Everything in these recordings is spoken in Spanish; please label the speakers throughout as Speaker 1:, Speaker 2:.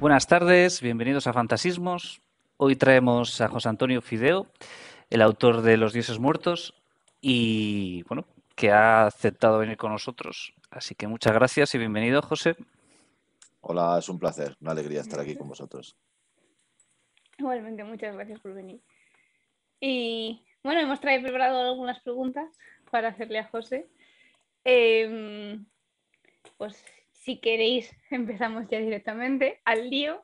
Speaker 1: Buenas tardes, bienvenidos a Fantasismos. Hoy traemos a José Antonio Fideo, el autor de Los Dioses Muertos, y bueno, que ha aceptado venir con nosotros. Así que muchas gracias y bienvenido,
Speaker 2: José. Hola, es un placer, una alegría estar aquí con vosotros.
Speaker 3: Igualmente, muchas gracias por venir. Y bueno, hemos traído preparado algunas preguntas para hacerle a José. Em, pues si queréis, empezamos ya directamente al lío.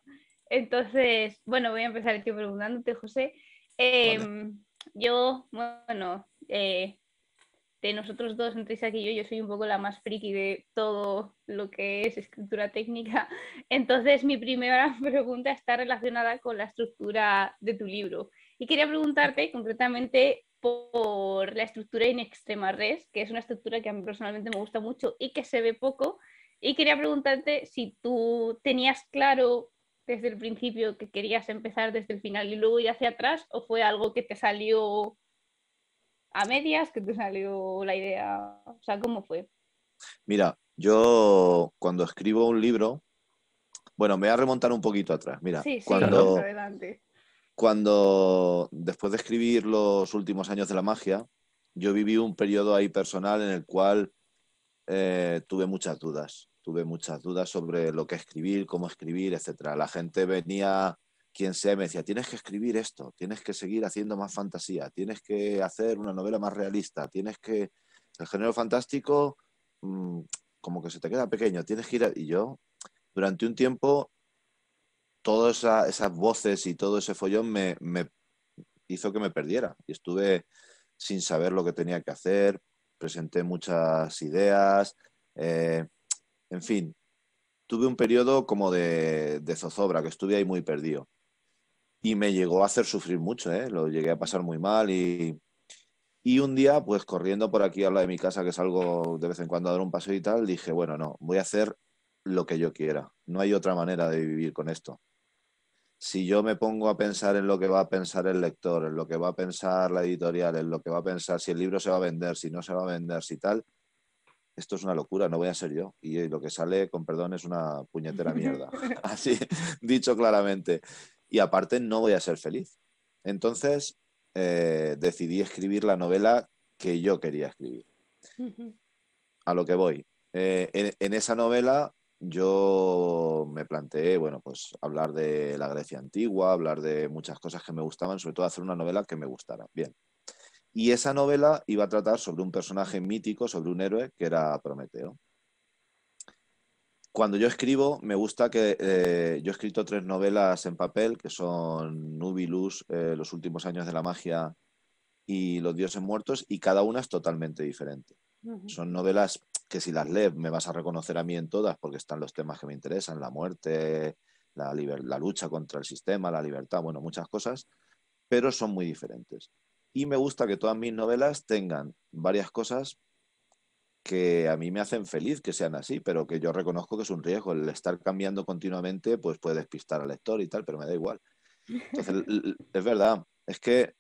Speaker 3: Entonces, bueno, voy a empezar yo preguntándote, José. Em, yo, bueno, eh, de nosotros dos, entreis aquí, yo, yo soy un poco la más friki de todo lo que es escritura técnica. Entonces, mi primera pregunta está relacionada con la estructura de tu libro. Y quería preguntarte concretamente por la estructura in extrema res, que es una estructura que a mí personalmente me gusta mucho y que se ve poco, y quería preguntarte si tú tenías claro desde el principio que querías empezar desde el final y luego ir hacia atrás o fue algo que te salió a medias, que te salió la idea, o sea, ¿cómo fue?
Speaker 2: Mira, yo cuando escribo un libro, bueno, me voy a remontar un poquito atrás, mira, sí, sí, cuando,
Speaker 4: adelante.
Speaker 2: cuando después de escribir los últimos años de la magia, yo viví un periodo ahí personal en el cual eh, tuve muchas dudas tuve muchas dudas sobre lo que escribir, cómo escribir, etcétera. La gente venía, quien sea, me decía, tienes que escribir esto, tienes que seguir haciendo más fantasía, tienes que hacer una novela más realista, tienes que... El género fantástico mm, como que se te queda pequeño, tienes que ir... Y yo, durante un tiempo, todas esas voces y todo ese follón me, hizo que me perdiera. Y estuve sin saber lo que tenía que hacer, presenté muchas ideas. Eh, en fin, tuve un periodo como de, zozobra, que estuve ahí muy perdido. Y me llegó a hacer sufrir mucho, ¿eh? lo llegué a pasar muy mal y, y un día, pues corriendo por aquí a la de mi casa, que salgo de vez en cuando a dar un paseo y tal, dije, bueno, no, voy a hacer lo que yo quiera. No hay otra manera de vivir con esto. Si yo me pongo a pensar en lo que va a pensar el lector, en lo que va a pensar la editorial, en lo que va a pensar si el libro se va a vender, si no se va a vender, si tal, esto es una locura, no voy a ser yo. Y lo que sale, con perdón, es una puñetera mierda. Así, dicho claramente. Y aparte, no voy a ser feliz. Entonces, eh, decidí escribir la novela que yo quería escribir. A lo que voy. Eh, en, en esa novela yo me planteé, bueno, pues hablar de la Grecia antigua, hablar de muchas cosas que me gustaban, sobre todo hacer una novela que me gustara. Bien. Y esa novela iba a tratar sobre un personaje mítico, sobre un héroe que era Prometeo. Cuando yo escribo, me gusta que eh, yo he escrito tres novelas en papel, que son Nubilus, eh, Los últimos años de la magia y Los dioses muertos, y cada una es totalmente diferente. Son novelas que si las lees me vas a reconocer a mí en todas, porque están los temas que me interesan, la muerte, la lucha contra el sistema, la libertad, bueno, muchas cosas, pero son muy diferentes. Y me gusta que todas mis novelas tengan varias cosas que a mí me hacen feliz que sean así, pero que yo reconozco que es un riesgo. El estar cambiando continuamente, pues puede despistar al lector y tal, pero me da igual. Entonces, es verdad, es que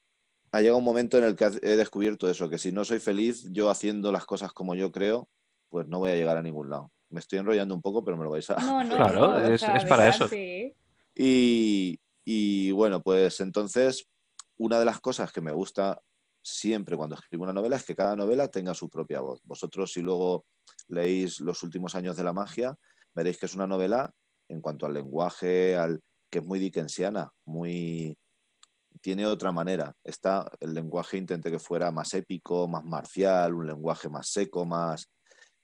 Speaker 2: ha llegado un momento en el que he descubierto eso, que si no soy feliz yo haciendo las cosas como yo creo, pues no voy a llegar a ningún lado. Me estoy enrollando un poco, pero me lo vais a... claro, es, para eso. Y, y bueno, pues entonces una de las cosas que me gusta siempre cuando escribo una novela es que cada novela tenga su propia voz. Vosotros si luego leéis Los últimos años de la magia, veréis que es una novela en cuanto al lenguaje, al que es muy dickensiana, muy tiene otra manera. Está el lenguaje intenté que fuera más épico, más marcial, un lenguaje más seco, más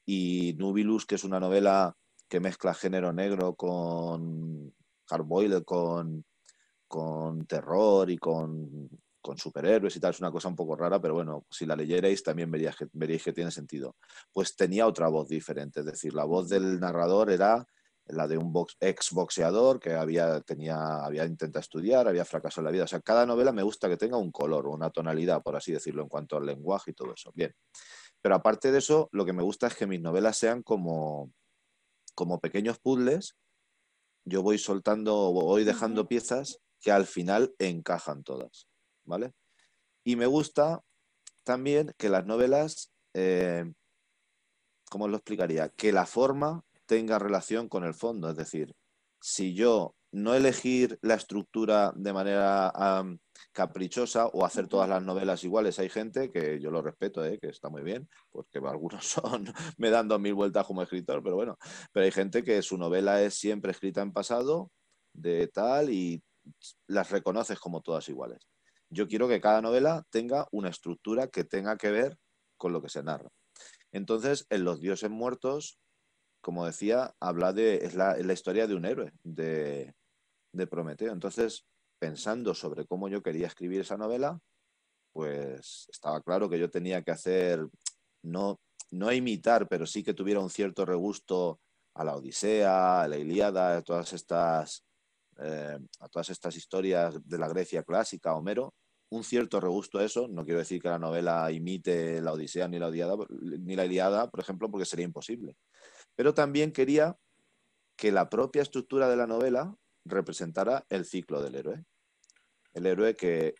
Speaker 2: y Nubilus, que es una novela que mezcla género negro con hardboiled, con con terror y con, superhéroes y tal. Es una cosa un poco rara, pero bueno, si la leyerais también veríais que, que tiene sentido. Pues tenía otra voz diferente, es decir, la voz del narrador era la de un ex boxeador que había, tenía, había intentado estudiar, había fracasado en la vida. O sea, cada novela me gusta que tenga un color o una tonalidad, por así decirlo, en cuanto al lenguaje y todo eso. Bien. Pero aparte de eso, lo que me gusta es que mis novelas sean como, como pequeños puzzles. Yo voy soltando, voy dejando piezas que al final encajan todas, ¿vale? Y me gusta también que las novelas, eh, ¿cómo lo explicaría? Que la forma tenga relación con el fondo, es decir, si yo no elegir la estructura de manera caprichosa o hacer todas las novelas iguales. Hay gente que yo lo respeto, eh, que está muy bien, porque algunos son, me dan dos mil vueltas como escritor, pero bueno, pero hay gente que su novela es siempre escrita en pasado de tal y las reconoces como todas iguales. Yo quiero que cada novela tenga una estructura que tenga que ver con lo que se narra. Entonces, en Los Dioses Muertos, como decía, habla de, es la, historia de un héroe, de, Prometeo. Entonces, pensando sobre cómo yo quería escribir esa novela, pues estaba claro que yo tenía que hacer, no, no imitar, pero sí que tuviera un cierto regusto a la Odisea, a la Ilíada, a todas estas eh, a todas estas historias de la Grecia clásica, Homero, un cierto regusto a eso. No quiero decir que la novela imite la Odisea ni la, Odiada, ni la Iliada, por ejemplo, porque sería imposible. Pero también quería que la propia estructura de la novela representara el ciclo del héroe. El héroe que,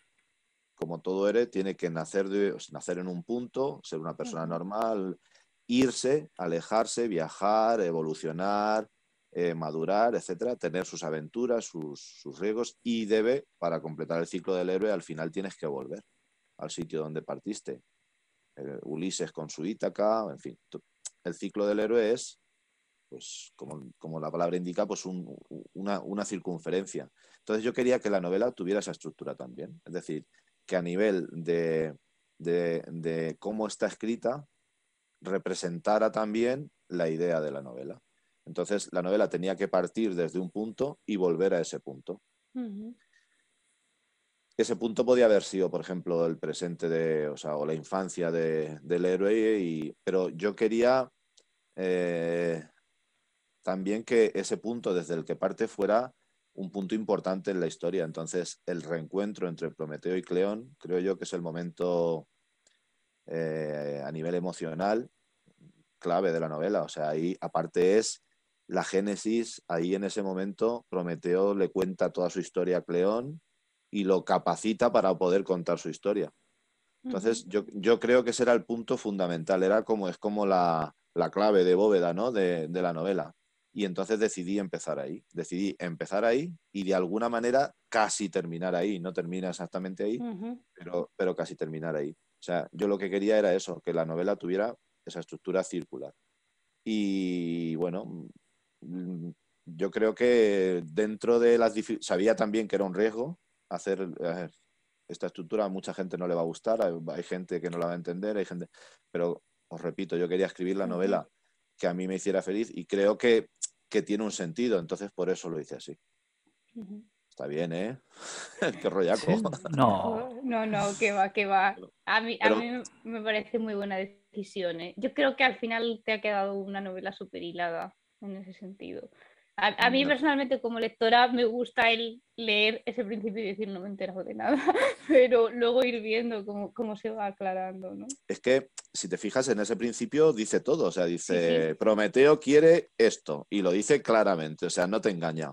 Speaker 2: como todo héroe, tiene que nacer, de, nacer en un punto, ser una persona normal, irse, alejarse, viajar, evolucionar, eh, madurar, etcétera, tener sus aventuras, sus, sus, riesgos y debe, para completar el ciclo del héroe, al final tienes que volver al sitio donde partiste. Eh, Ulises con su Ítaca, en fin, el ciclo del héroe es, pues como, la palabra indica, pues una, circunferencia. Entonces yo quería que la novela tuviera esa estructura también, es decir, que a nivel de, cómo está escrita representara también la idea de la novela. Entonces la novela tenía que partir desde un punto y volver a ese punto. Ese punto podía haber sido, por ejemplo, el presente de, o, la infancia de, del héroe, pero yo quería eh, también que ese punto desde el que parte fuera un punto importante en la historia. Entonces, el reencuentro entre Prometeo y Cleón, creo yo que es el momento eh, a nivel emocional clave de la novela. O sea, ahí aparte es la Génesis, ahí en ese momento, Prometeo le cuenta toda su historia a Cleón y lo capacita para poder contar su historia. Entonces, yo, creo que ese era el punto fundamental, era como, es como la, clave de bóveda ¿no? de, la novela. Y entonces decidí empezar ahí, decidí empezar ahí y de alguna manera casi terminar ahí, no termina exactamente ahí, pero, pero casi terminar ahí. O sea, yo lo que quería era eso, que la novela tuviera esa estructura circular. Y bueno, yo creo que dentro de las sabía también que era un riesgo hacer esta estructura, a mucha gente no le va a gustar, hay, gente que no la va a entender, hay gente, pero os repito, yo quería escribir la novela que a mí me hiciera feliz y creo que, tiene un sentido, entonces por eso lo hice así. Está bien, ¿eh? Qué rollaco. No.
Speaker 3: No, no, que va, que va. A mí, me parece muy buena decisión. ¿eh? Yo creo que al final te ha quedado una novela super hilada en ese sentido. A, mí personalmente como lectora me gusta el leer ese principio y decir no me entero de nada, pero luego ir viendo cómo, se va aclarando. ¿no?
Speaker 2: Es que si te fijas en ese principio dice todo, o sea, dice Prometeo quiere esto y lo dice claramente, o sea, no te engaña.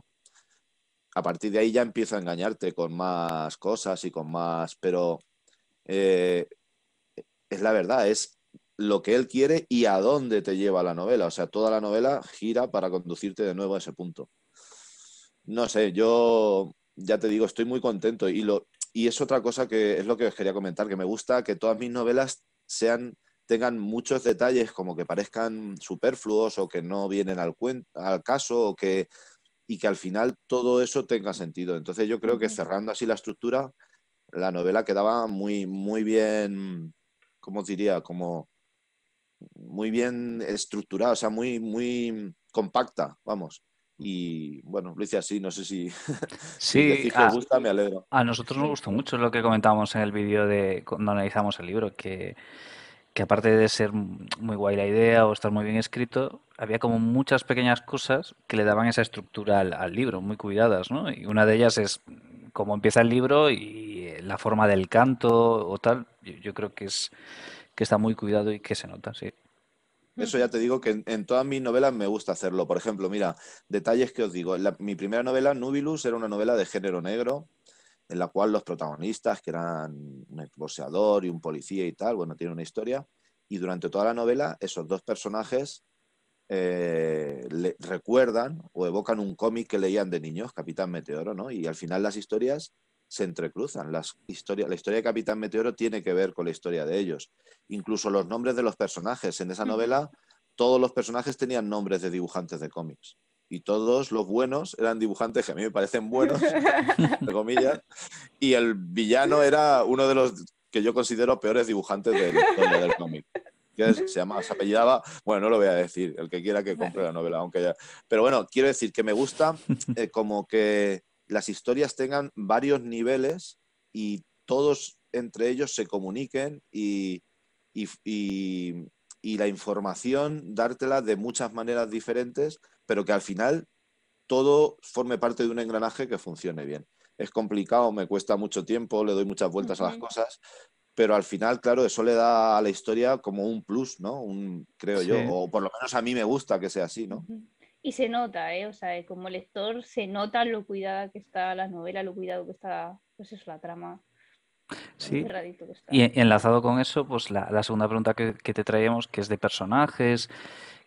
Speaker 2: A partir de ahí ya empieza a engañarte con más cosas y con más, pero eh, es la verdad, es lo que él quiere y a dónde te lleva la novela. O sea, toda la novela gira para conducirte de nuevo a ese punto. No sé, yo ya te digo, estoy muy contento y, lo, y es otra cosa que es lo que os quería comentar, que me gusta que todas mis novelas sean tengan muchos detalles como que parezcan superfluos o que no vienen al, al caso o que, y que al final todo eso tenga sentido. Entonces yo creo que cerrando así la estructura, la novela quedaba muy, muy bien, ¿cómo diría? Como muy bien estructurada, o sea, muy, muy compacta, vamos. Y bueno, lo hice así, no sé si, sí, si ah, gusta, me alegro. A
Speaker 1: nosotros nos gustó mucho lo que comentábamos en el vídeo de cuando analizamos el libro, que, aparte de ser muy guay la idea o estar muy bien escrito, había como muchas pequeñas cosas que le daban esa estructura al, libro, muy cuidadas, ¿no? Y una de ellas es cómo empieza el libro y la forma del canto o tal. yo creo que es que está muy cuidado y que se nota, sí.
Speaker 2: Eso ya te digo que en, todas mis novelas me gusta hacerlo. Por ejemplo, mira, detalles que os digo. mi primera novela, Nubilus, era una novela de género negro, en la cual los protagonistas, que eran un boxeador y un policía y tal, bueno, tienen una historia. Y durante toda la novela, esos dos personajes eh, recuerdan o evocan un cómic que leían de niños, Capitán Meteoro, ¿no? Y al final las historias se entrecruzan. Las historias, la historia de Capitán Meteoro tiene que ver con la historia de ellos. Incluso los nombres de los personajes. En esa novela, todos los personajes tenían nombres de dibujantes de cómics. Y todos los buenos eran dibujantes que a mí me parecen buenos, entre comillas. Y el villano era uno de los que yo considero peores dibujantes del cómic. se llamaba, se apellidaba, bueno, no lo voy a decir, el que quiera que compre la novela, aunque ya. Pero bueno, quiero decir que me gusta eh, como que las historias tengan varios niveles y todos entre ellos se comuniquen y, la información dártela de muchas maneras diferentes, pero que al final todo forme parte de un engranaje que funcione bien. Es complicado, me cuesta mucho tiempo, le doy muchas vueltas a las cosas, pero al final, claro, eso le da a la historia como un plus, ¿no? Un, creo yo, o por lo menos a mí me gusta que sea así, ¿no?
Speaker 3: Y se nota, ¿eh? O sea, eh, como lector se nota lo cuidada que está la novela, lo cuidado que está, pues eso, la trama. Sí. Y
Speaker 1: enlazado con eso, pues la, segunda pregunta que, te traemos que es de personajes,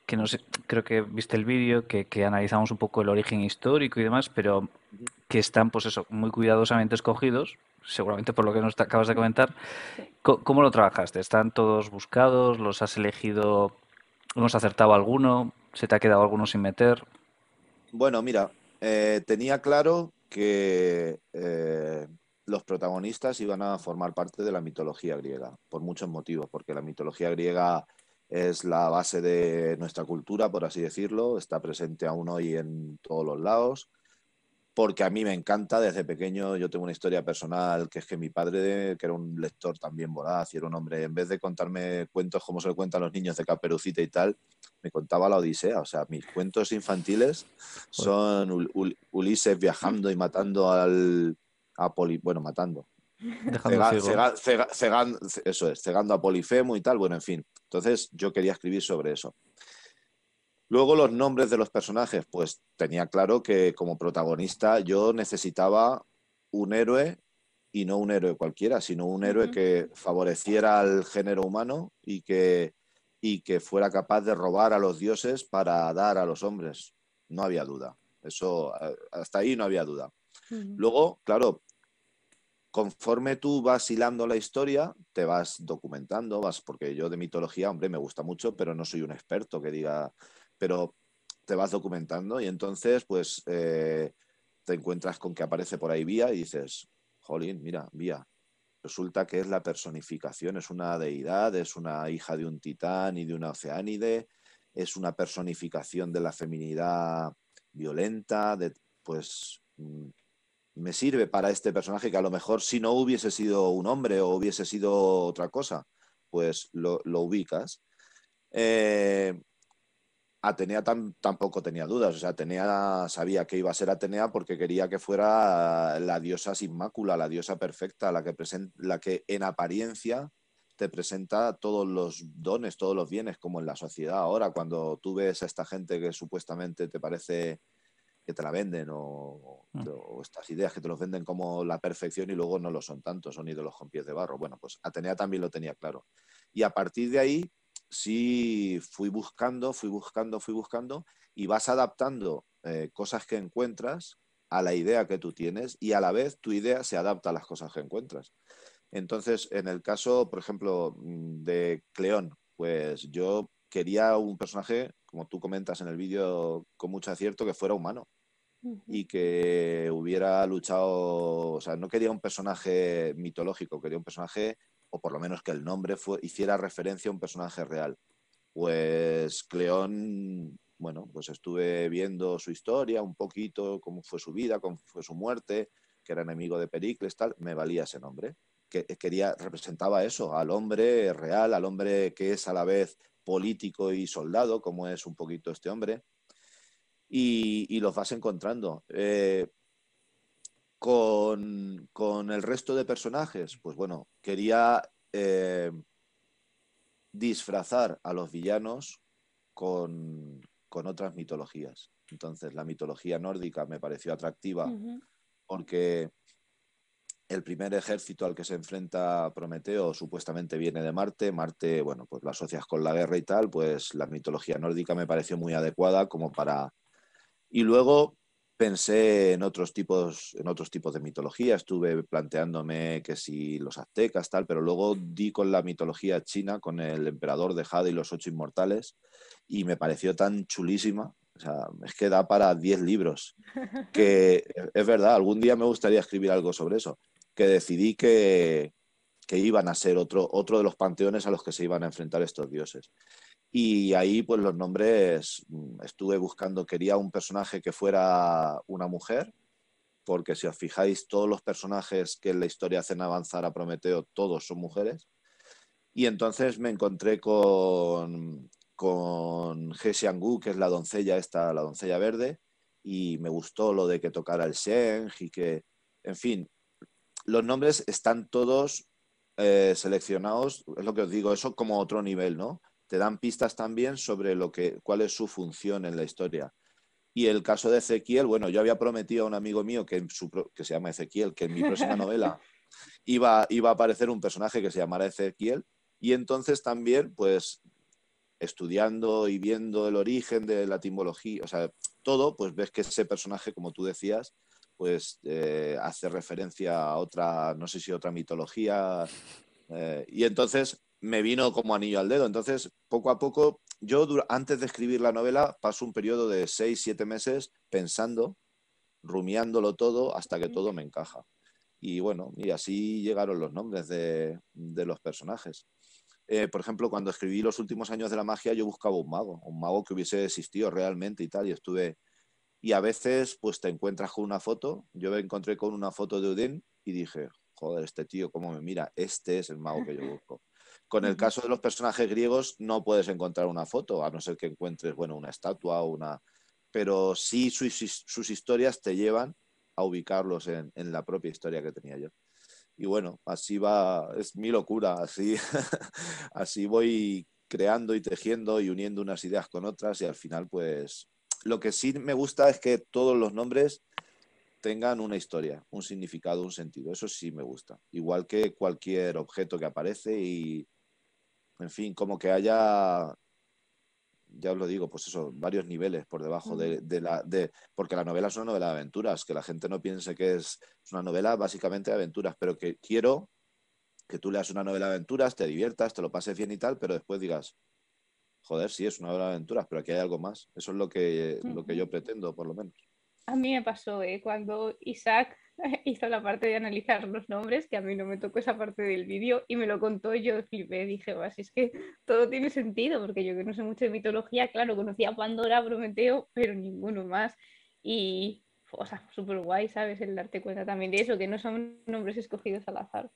Speaker 1: que no sé, creo que viste el vídeo, que, analizamos un poco el origen histórico y demás, pero que están, pues eso, muy cuidadosamente escogidos, seguramente por lo que nos acabas de comentar. ¿Cómo lo trabajaste? ¿Están todos buscados? ¿Los has elegido? ¿Hemos acertado alguno? ¿Se te ha quedado alguno sin meter?
Speaker 2: Bueno, mira, eh, tenía claro que eh, los protagonistas iban a formar parte de la mitología griega, por muchos motivos, porque la mitología griega es la base de nuestra cultura, por así decirlo, está presente aún hoy en todos los lados porque a mí me encanta desde pequeño. Yo tengo una historia personal que es que mi padre, que era un lector también voraz y era un hombre, en vez de contarme cuentos como se le cuentan los niños de Caperucita y tal, me contaba la Odisea. O sea, mis cuentos infantiles son Ulises viajando y matando al. A bueno, matando. eso es, cegando a Polifemo y tal. Bueno, en fin. Entonces yo quería escribir sobre eso. Luego los nombres de los personajes, pues tenía claro que como protagonista yo necesitaba un héroe y no un héroe cualquiera, sino un héroe que favoreciera al género humano y que, y que fuera capaz de robar a los dioses para dar a los hombres. No había duda. Eso eh, hasta ahí no había duda. Luego, claro, conforme tú vas hilando la historia, te vas documentando, vas porque yo de mitología, hombre, me gusta mucho, pero no soy un experto que diga pero te vas documentando y entonces pues eh, te encuentras con que aparece por ahí Vía y dices, jolín, mira, Vía, resulta que es la personificación, es una deidad, es una hija de un titán y de una oceánide, es una personificación de la feminidad violenta, de, pues mm, me sirve para este personaje que a lo mejor si no hubiese sido un hombre o hubiese sido otra cosa, pues lo, lo ubicas. Eh, Atenea tampoco tenía dudas, o sea, Atenea sabía que iba a ser Atenea porque quería que fuera la diosa sin mácula, la diosa perfecta, la que, la que en apariencia te presenta todos los dones, todos los bienes, como en la sociedad ahora, cuando tú ves a esta gente que supuestamente te parece que te la venden mm. o, estas ideas que te los venden como la perfección y luego no lo son tanto, son ídolos con pies de barro. Bueno, pues Atenea también lo tenía claro. Y a partir de ahí sí fui buscando, fui buscando, fui buscando y vas adaptando eh, cosas que encuentras a la idea que tú tienes y a la vez tu idea se adapta a las cosas que encuentras. Entonces, en el caso, por ejemplo, mm, de Cleón, pues yo quería un personaje, como tú comentas en el vídeo con mucho acierto, que fuera humano y que hubiera luchado, o sea, no quería un personaje mitológico, quería un personaje o por lo menos que el nombre fue, hiciera referencia a un personaje real. Pues Cleón, bueno, pues estuve viendo su historia un poquito, cómo fue su vida, cómo fue su muerte, que era enemigo de Pericles, tal, me valía ese nombre. Que eh, quería, representaba eso, al hombre real, al hombre que es a la vez político y soldado, como es un poquito este hombre. Y, los vas encontrando. Eh, con, el resto de personajes, pues bueno, quería eh, disfrazar a los villanos con, otras mitologías. Entonces, la mitología nórdica me pareció atractiva porque el primer ejército al que se enfrenta Prometeo supuestamente viene de Marte. Marte, bueno, pues lo asocias con la guerra y tal, pues la mitología nórdica me pareció muy adecuada como para... Y luego Pensé en otros tipos, en otros tipos de mitología, estuve planteándome que si los aztecas, tal, pero luego di con la mitología china, con el emperador de Jade y los ocho inmortales, y me pareció tan chulísima. O sea, es que da para diez libros. Que es verdad, algún día me gustaría escribir algo sobre eso. Que decidí que, que iban a ser otro, otro de los panteones a los que se iban a enfrentar estos dioses. Y ahí, pues los nombres, mm, estuve buscando, quería un personaje que fuera una mujer, porque si os fijáis, todos los personajes que en la historia hacen avanzar a Prometeo, todos son mujeres. Y entonces me encontré con, con He que es la doncella esta, la doncella verde, y me gustó lo de que tocara el Sheng y que, en fin, los nombres están todos eh, seleccionados, es lo que os digo, eso como otro nivel, ¿no? te dan pistas también sobre lo que, cuál es su función en la historia. Y el caso de Ezequiel, bueno, yo había prometido a un amigo mío que, que se llama Ezequiel, que en mi próxima novela iba, iba a aparecer un personaje que se llamara Ezequiel. Y entonces también, pues, estudiando y viendo el origen de la timbología, o sea, todo, pues ves que ese personaje, como tú decías, pues eh, hace referencia a otra, no sé si otra mitología. Eh, y entonces me vino como anillo al dedo. Entonces, poco a poco, yo antes de escribir la novela paso un periodo de seis, siete meses pensando, rumiándolo todo hasta que todo me encaja. Y bueno, y así llegaron los nombres de, los personajes. Eh, por ejemplo, cuando escribí los últimos años de la magia, yo buscaba un mago, un mago que hubiese existido realmente y tal, y estuve... Y a veces, pues te encuentras con una foto, yo me encontré con una foto de Udin y dije, joder, este tío, ¿cómo me mira? Este es el mago que yo busco. Con el caso de los personajes griegos no puedes encontrar una foto, a no ser que encuentres, bueno, una estatua o una... Pero sí sus, historias te llevan a ubicarlos en, en, la propia historia que tenía yo. Y bueno, así va, es mi locura, así, así voy creando y tejiendo y uniendo unas ideas con otras y al final pues lo que sí me gusta es que todos los nombres tengan una historia, un significado, un sentido. Eso sí me gusta. Igual que cualquier objeto que aparece y, en fin, como que haya, ya os lo digo, pues eso, varios niveles por debajo de, la... De, porque la novela es una novela de aventuras, que la gente no piense que es, una novela básicamente de aventuras, pero que quiero que tú leas una novela de aventuras, te diviertas, te lo pases bien y tal, pero después digas, joder, sí, es una novela de aventuras, pero aquí hay algo más. Eso es lo que, lo que yo pretendo, por lo menos.
Speaker 3: A mí me pasó, ¿eh? cuando Isaac hizo la parte de analizar los nombres, que a mí no me tocó esa parte del vídeo, y me lo contó y yo flipé, dije, así es que todo tiene sentido, porque yo que no sé mucho de mitología, claro, conocía Pandora, Prometeo, pero ninguno más. Y, o sea, súper guay, ¿sabes? El darte cuenta también de eso, que no son nombres escogidos al azar.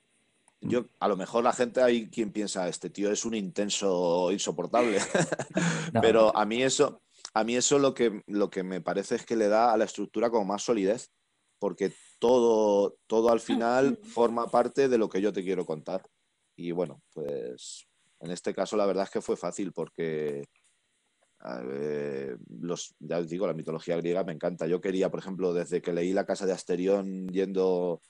Speaker 2: Yo, a lo mejor la gente hay quien piensa, este tío es un intenso insoportable, pero a mí eso, a mí eso lo que, lo que me parece es que le da a la estructura como más solidez, porque todo, todo al final forma parte de lo que yo te quiero contar. Y bueno, pues en este caso la verdad es que fue fácil porque los, ya os digo, la mitología griega me encanta. Yo quería, por ejemplo, desde que leí La Casa de Asterión yendo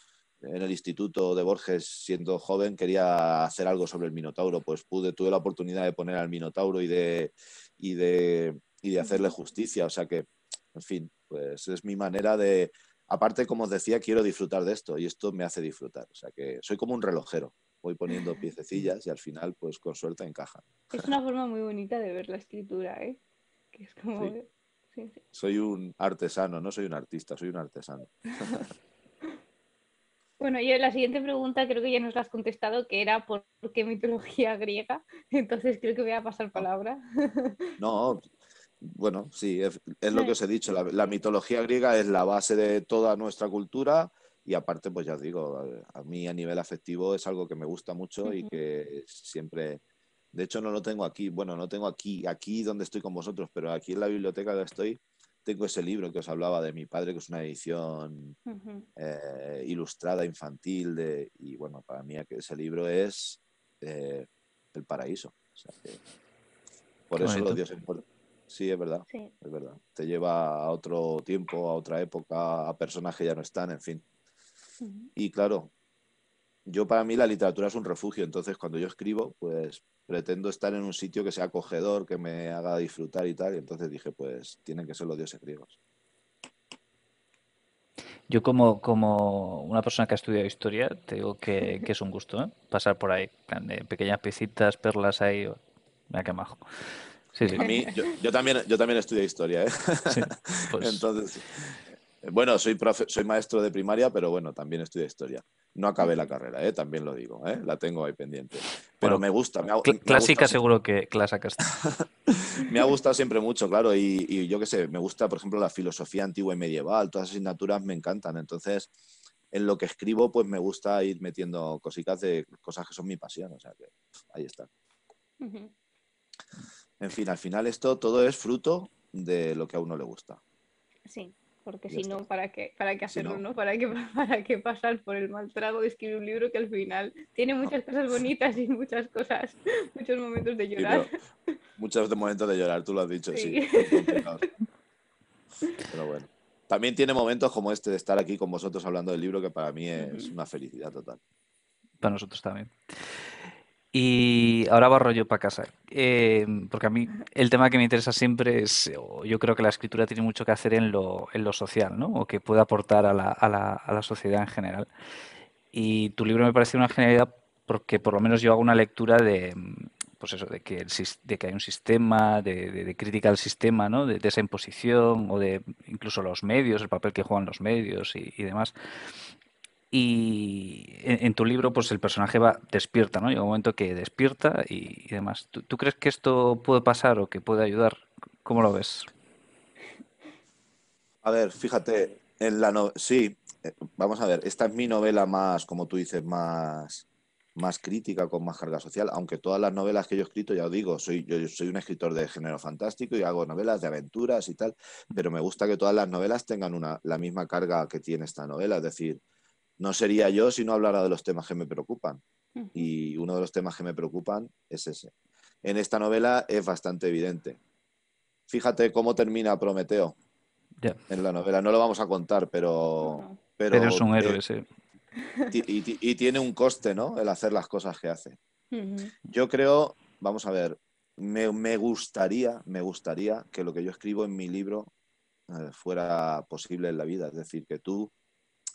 Speaker 2: en el instituto de Borges siendo joven, quería hacer algo sobre el Minotauro. Pues pude, tuve la oportunidad de poner al Minotauro y de, y de, y de hacerle justicia. O sea que, en fin, pues es mi manera de, aparte, como os decía, quiero disfrutar de esto y esto me hace disfrutar. O sea que soy como un relojero, voy poniendo piececillas y al final, pues con suerte encaja.
Speaker 4: Es
Speaker 3: una forma muy bonita de ver la escritura, ¿eh?
Speaker 2: Soy un artesano, no soy un artista, soy un artesano.
Speaker 3: Bueno, yo la siguiente pregunta creo que ya nos la has contestado, que era por qué mitología griega. Entonces creo que voy a pasar ah. palabra.
Speaker 2: No, bueno, sí, es, lo que os he dicho, la, mitología griega es la base de toda nuestra cultura y aparte, pues ya os digo, eh, a, mí a nivel afectivo es algo que me gusta mucho y que siempre, de hecho no lo tengo aquí, bueno, no tengo aquí, aquí donde estoy con vosotros, pero aquí en la biblioteca donde estoy, tengo ese libro que os hablaba de mi padre, que es una edición eh, ilustrada infantil, de, y bueno, para mí ese libro es eh, el paraíso. por eso los dioses Sí, es verdad. Es verdad. Te lleva a otro tiempo, a otra época, a personas que ya no están, en fin. Y claro, yo para mí la literatura es un refugio, entonces cuando yo escribo, pues pretendo estar en un sitio que sea acogedor, que me haga disfrutar y tal, y entonces dije, pues tienen que ser los dioses griegos.
Speaker 1: Yo como, como una persona que ha estudiado historia, te digo que, que es un gusto ¿eh? pasar por ahí, pequeñas piecitas, perlas ahí, mira qué majo
Speaker 2: yo, también, yo también estudié historia, ¿eh? pues. Entonces, bueno, soy, soy maestro de primaria, pero bueno, también estudio historia. No acabé la carrera, ¿eh? también lo digo, ¿eh? la tengo ahí pendiente. Pero me gusta. clásica
Speaker 1: seguro que clásica está
Speaker 2: me ha gustado siempre mucho, claro, y, yo qué sé, me gusta, por ejemplo, la filosofía antigua y medieval, todas esas asignaturas me encantan. Entonces, en lo que escribo, pues me gusta ir metiendo cositas de cosas que son mi pasión, o sea que ahí está. En fin, al final esto todo es fruto de lo que a uno le gusta.
Speaker 3: Sí, porque si no, ¿para qué, para qué hacerlo? ¿Para, qué, ¿Para qué pasar por el mal trago de escribir un libro que al final tiene muchas cosas bonitas y muchas cosas, muchos momentos de llorar?
Speaker 2: muchos momentos de llorar, tú lo has dicho, sí. Pero bueno. También tiene momentos como este de estar aquí con vosotros hablando del libro, que para mí es una felicidad total.
Speaker 1: Para nosotros también. Y ahora barro yo para casa. Eh, porque a mí el tema que me interesa siempre es, yo creo que la escritura tiene mucho que hacer en lo, lo social, ¿no? O que puede aportar a la, sociedad en general. Y tu libro me parece una genialidad porque por lo menos yo hago una lectura de, pues eso, de que, que hay un sistema, de, crítica al sistema, ¿no? De, esa imposición o de incluso los medios, el papel que juegan los medios y, y demás. Y en, tu libro, pues el personaje va, despierta, ¿no? Llega un momento que despierta y, demás. ¿Tú, crees que esto puede pasar o que puede ayudar? ¿Cómo lo ves?
Speaker 2: A ver, fíjate, en la sí, eh, vamos a ver, esta es mi novela más, como tú dices, más, más crítica, con más carga social, aunque todas las novelas que yo he escrito, ya os digo, soy, soy un escritor de género fantástico y hago novelas de aventuras y tal, pero me gusta que todas las novelas tengan una, la misma carga que tiene esta novela, es decir, no sería yo si no hablara de los temas que me preocupan. Y uno de los temas que me preocupan es ese. En esta novela es bastante evidente. Fíjate cómo termina Prometeo en la novela. No lo vamos a contar, pero... Pero, es un héroe, sí. Y, tiene un coste, ¿no? El hacer las cosas que hace. Yo creo, vamos a ver, me, gustaría, me gustaría que lo que yo escribo en mi libro eh, fuera posible en la vida. Es decir, que tú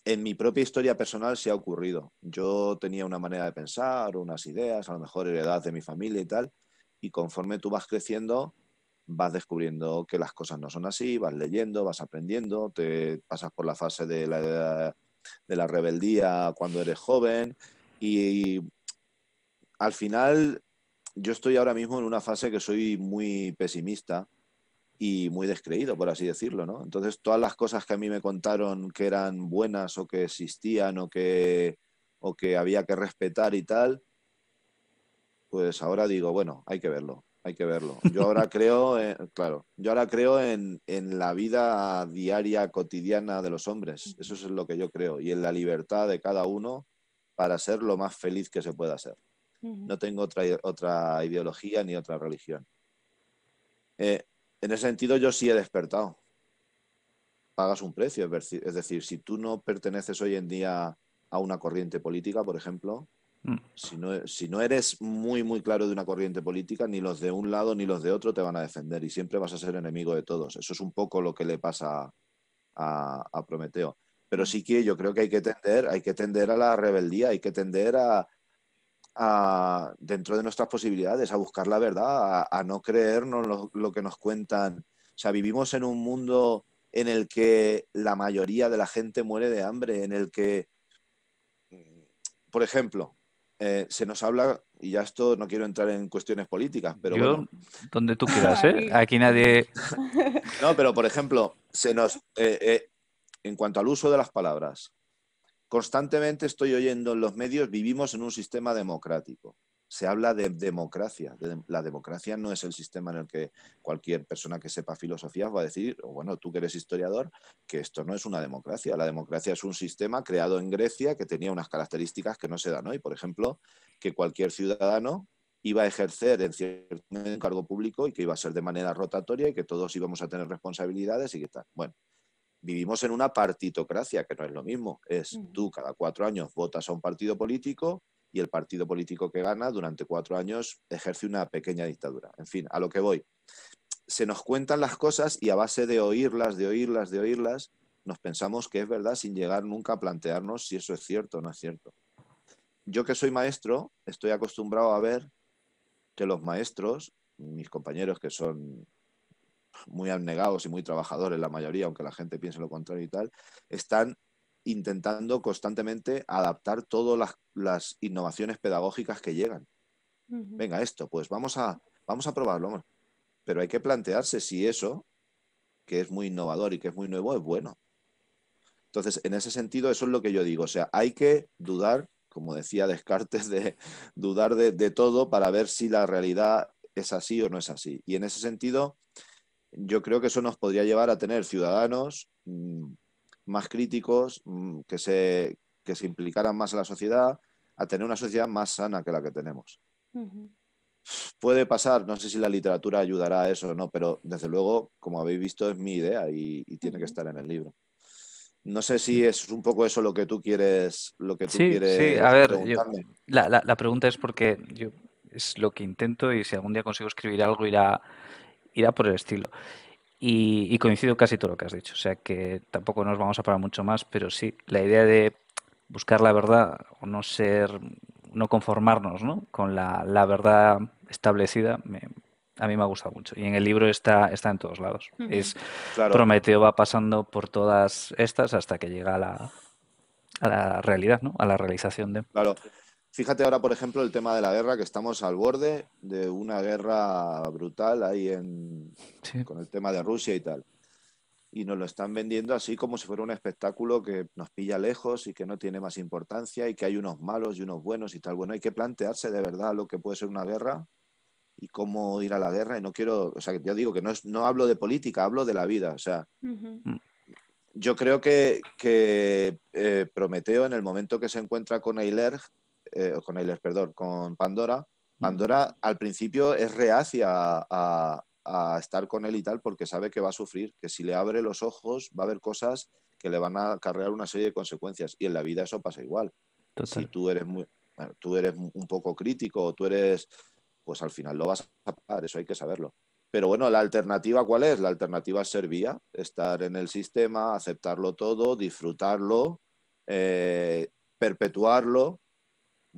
Speaker 2: en mi propia historia personal se ha ocurrido. Yo tenía una manera de pensar, unas ideas, a lo mejor heredad de mi familia y tal, y conforme tú vas creciendo, vas descubriendo que las cosas no son así, vas leyendo, vas aprendiendo, te pasas por la fase de la, rebeldía cuando eres joven y al final yo estoy ahora mismo en una fase que soy muy pesimista y muy descreído, por así decirlo, Entonces, todas las cosas que a mí me contaron que eran buenas o que existían o que, o que había que respetar y tal, pues ahora digo, bueno, hay que verlo, hay que verlo. Yo ahora creo, claro, yo ahora creo en, la vida diaria, cotidiana de los hombres, eso es lo que yo creo, y en la libertad de cada uno para ser lo más feliz que se pueda ser. No tengo otra, otra ideología ni otra religión. Eh, en ese sentido yo sí he despertado. Pagas un precio, es, decir, si tú no perteneces hoy en día a una corriente política, por ejemplo, mm. si, no, eres muy, muy claro de una corriente política, ni los de un lado ni los de otro te van a defender y siempre vas a ser enemigo de todos. Eso es un poco lo que le pasa a, a Prometeo. Pero mm. sí que yo creo que hay que tender, hay que tender a la rebeldía, hay que tender a, a, dentro de nuestras posibilidades, a buscar la verdad, a, no creernos lo, que nos cuentan. O sea, vivimos en un mundo en el que la mayoría de la gente muere de hambre, en el que, mm, por ejemplo, eh, se nos habla, y ya esto no quiero entrar en cuestiones políticas, pero...
Speaker 1: donde tú quieras, ¿eh? Aquí nadie...
Speaker 2: No, pero por ejemplo, se nos... Eh, eh, en cuanto al uso de las palabras, Constantemente estoy oyendo en los medios, vivimos en un sistema democrático. Se habla de democracia. la democracia no es el sistema en el que cualquier persona que sepa filosofía va a decir, o oh, bueno, tú que eres historiador, que esto no es una democracia. La democracia es un sistema creado en Grecia que tenía unas características que no se dan hoy. Por ejemplo, que cualquier ciudadano iba a ejercer en cierto cargo público y que iba a ser de manera rotatoria y que todos íbamos a tener responsabilidades y que tal. Bueno, vivimos en una partitocracia, que no es lo mismo. Es tú cada cuatro años votas a un partido político y el partido político que gana durante cuatro años ejerce una pequeña dictadura. En fin, a lo que voy. Se nos cuentan las cosas y a base de oírlas, de oírlas, de oírlas, nos pensamos que es verdad sin llegar nunca a plantearnos si eso es cierto o no es cierto. Yo que soy maestro, estoy acostumbrado a ver que los maestros, mis compañeros que son muy abnegados y muy trabajadores, la mayoría, aunque la gente piense lo contrario y tal, están intentando constantemente adaptar todas las, innovaciones pedagógicas que llegan. Venga, esto, pues vamos a, vamos a probarlo. Pero hay que plantearse si eso, que es muy innovador y que es muy nuevo, es bueno. Entonces, en ese sentido, eso es lo que yo digo. O sea, hay que dudar, como decía Descartes, de dudar de todo para ver si la realidad es así o no es así. Y en ese sentido, yo creo que eso nos podría llevar a tener ciudadanos mm, más críticos, mm, que se, que se implicaran más en la sociedad, a tener una sociedad más sana que la que tenemos. Puede pasar, no sé si la literatura ayudará a eso o no, pero desde luego, como habéis visto, es mi idea y, tiene que estar en el libro. No sé si es un poco eso lo que tú quieres, lo que tú sí, Sí, a ver,
Speaker 1: la, la, la, pregunta es porque yo es lo que intento y si algún día consigo escribir algo irá, irá por el estilo. Y, coincido casi todo lo que has dicho, o sea que tampoco nos vamos a parar mucho más, pero sí, la idea de buscar la verdad o no ser, no conformarnos ¿no? con la, la verdad establecida, a mí me ha gustado mucho. Y en el libro está, está en todos lados. Es Prometeo va pasando por todas estas hasta que llega a la, a la realidad, ¿no? A la realización de.
Speaker 2: Claro. Fíjate ahora, por ejemplo, el tema de la guerra, que estamos al borde de una guerra brutal ahí en, con el tema de Rusia y tal. Y nos lo están vendiendo así como si fuera un espectáculo que nos pilla lejos y que no tiene más importancia y que hay unos malos y unos buenos y tal. Bueno, hay que plantearse de verdad lo que puede ser una guerra y cómo ir a la guerra. Y no quiero, o sea, yo digo que no, es, no hablo de política, hablo de la vida. O sea, mm. yo creo que, que eh, Prometeo, en el momento que se encuentra con Eilerg, eh, con perdón, con Pandora, Pandora al principio es reacia a, estar con él y tal porque sabe que va a sufrir, que si le abre los ojos va a haber cosas que le van a cargar una serie de consecuencias y en la vida eso pasa igual. Si tú eres muy, eh, tú eres un poco crítico tú eres, pues al final lo vas a pagar, eso hay que saberlo. Pero bueno, la alternativa cuál es? La alternativa es estar en el sistema, aceptarlo todo, disfrutarlo, eh, perpetuarlo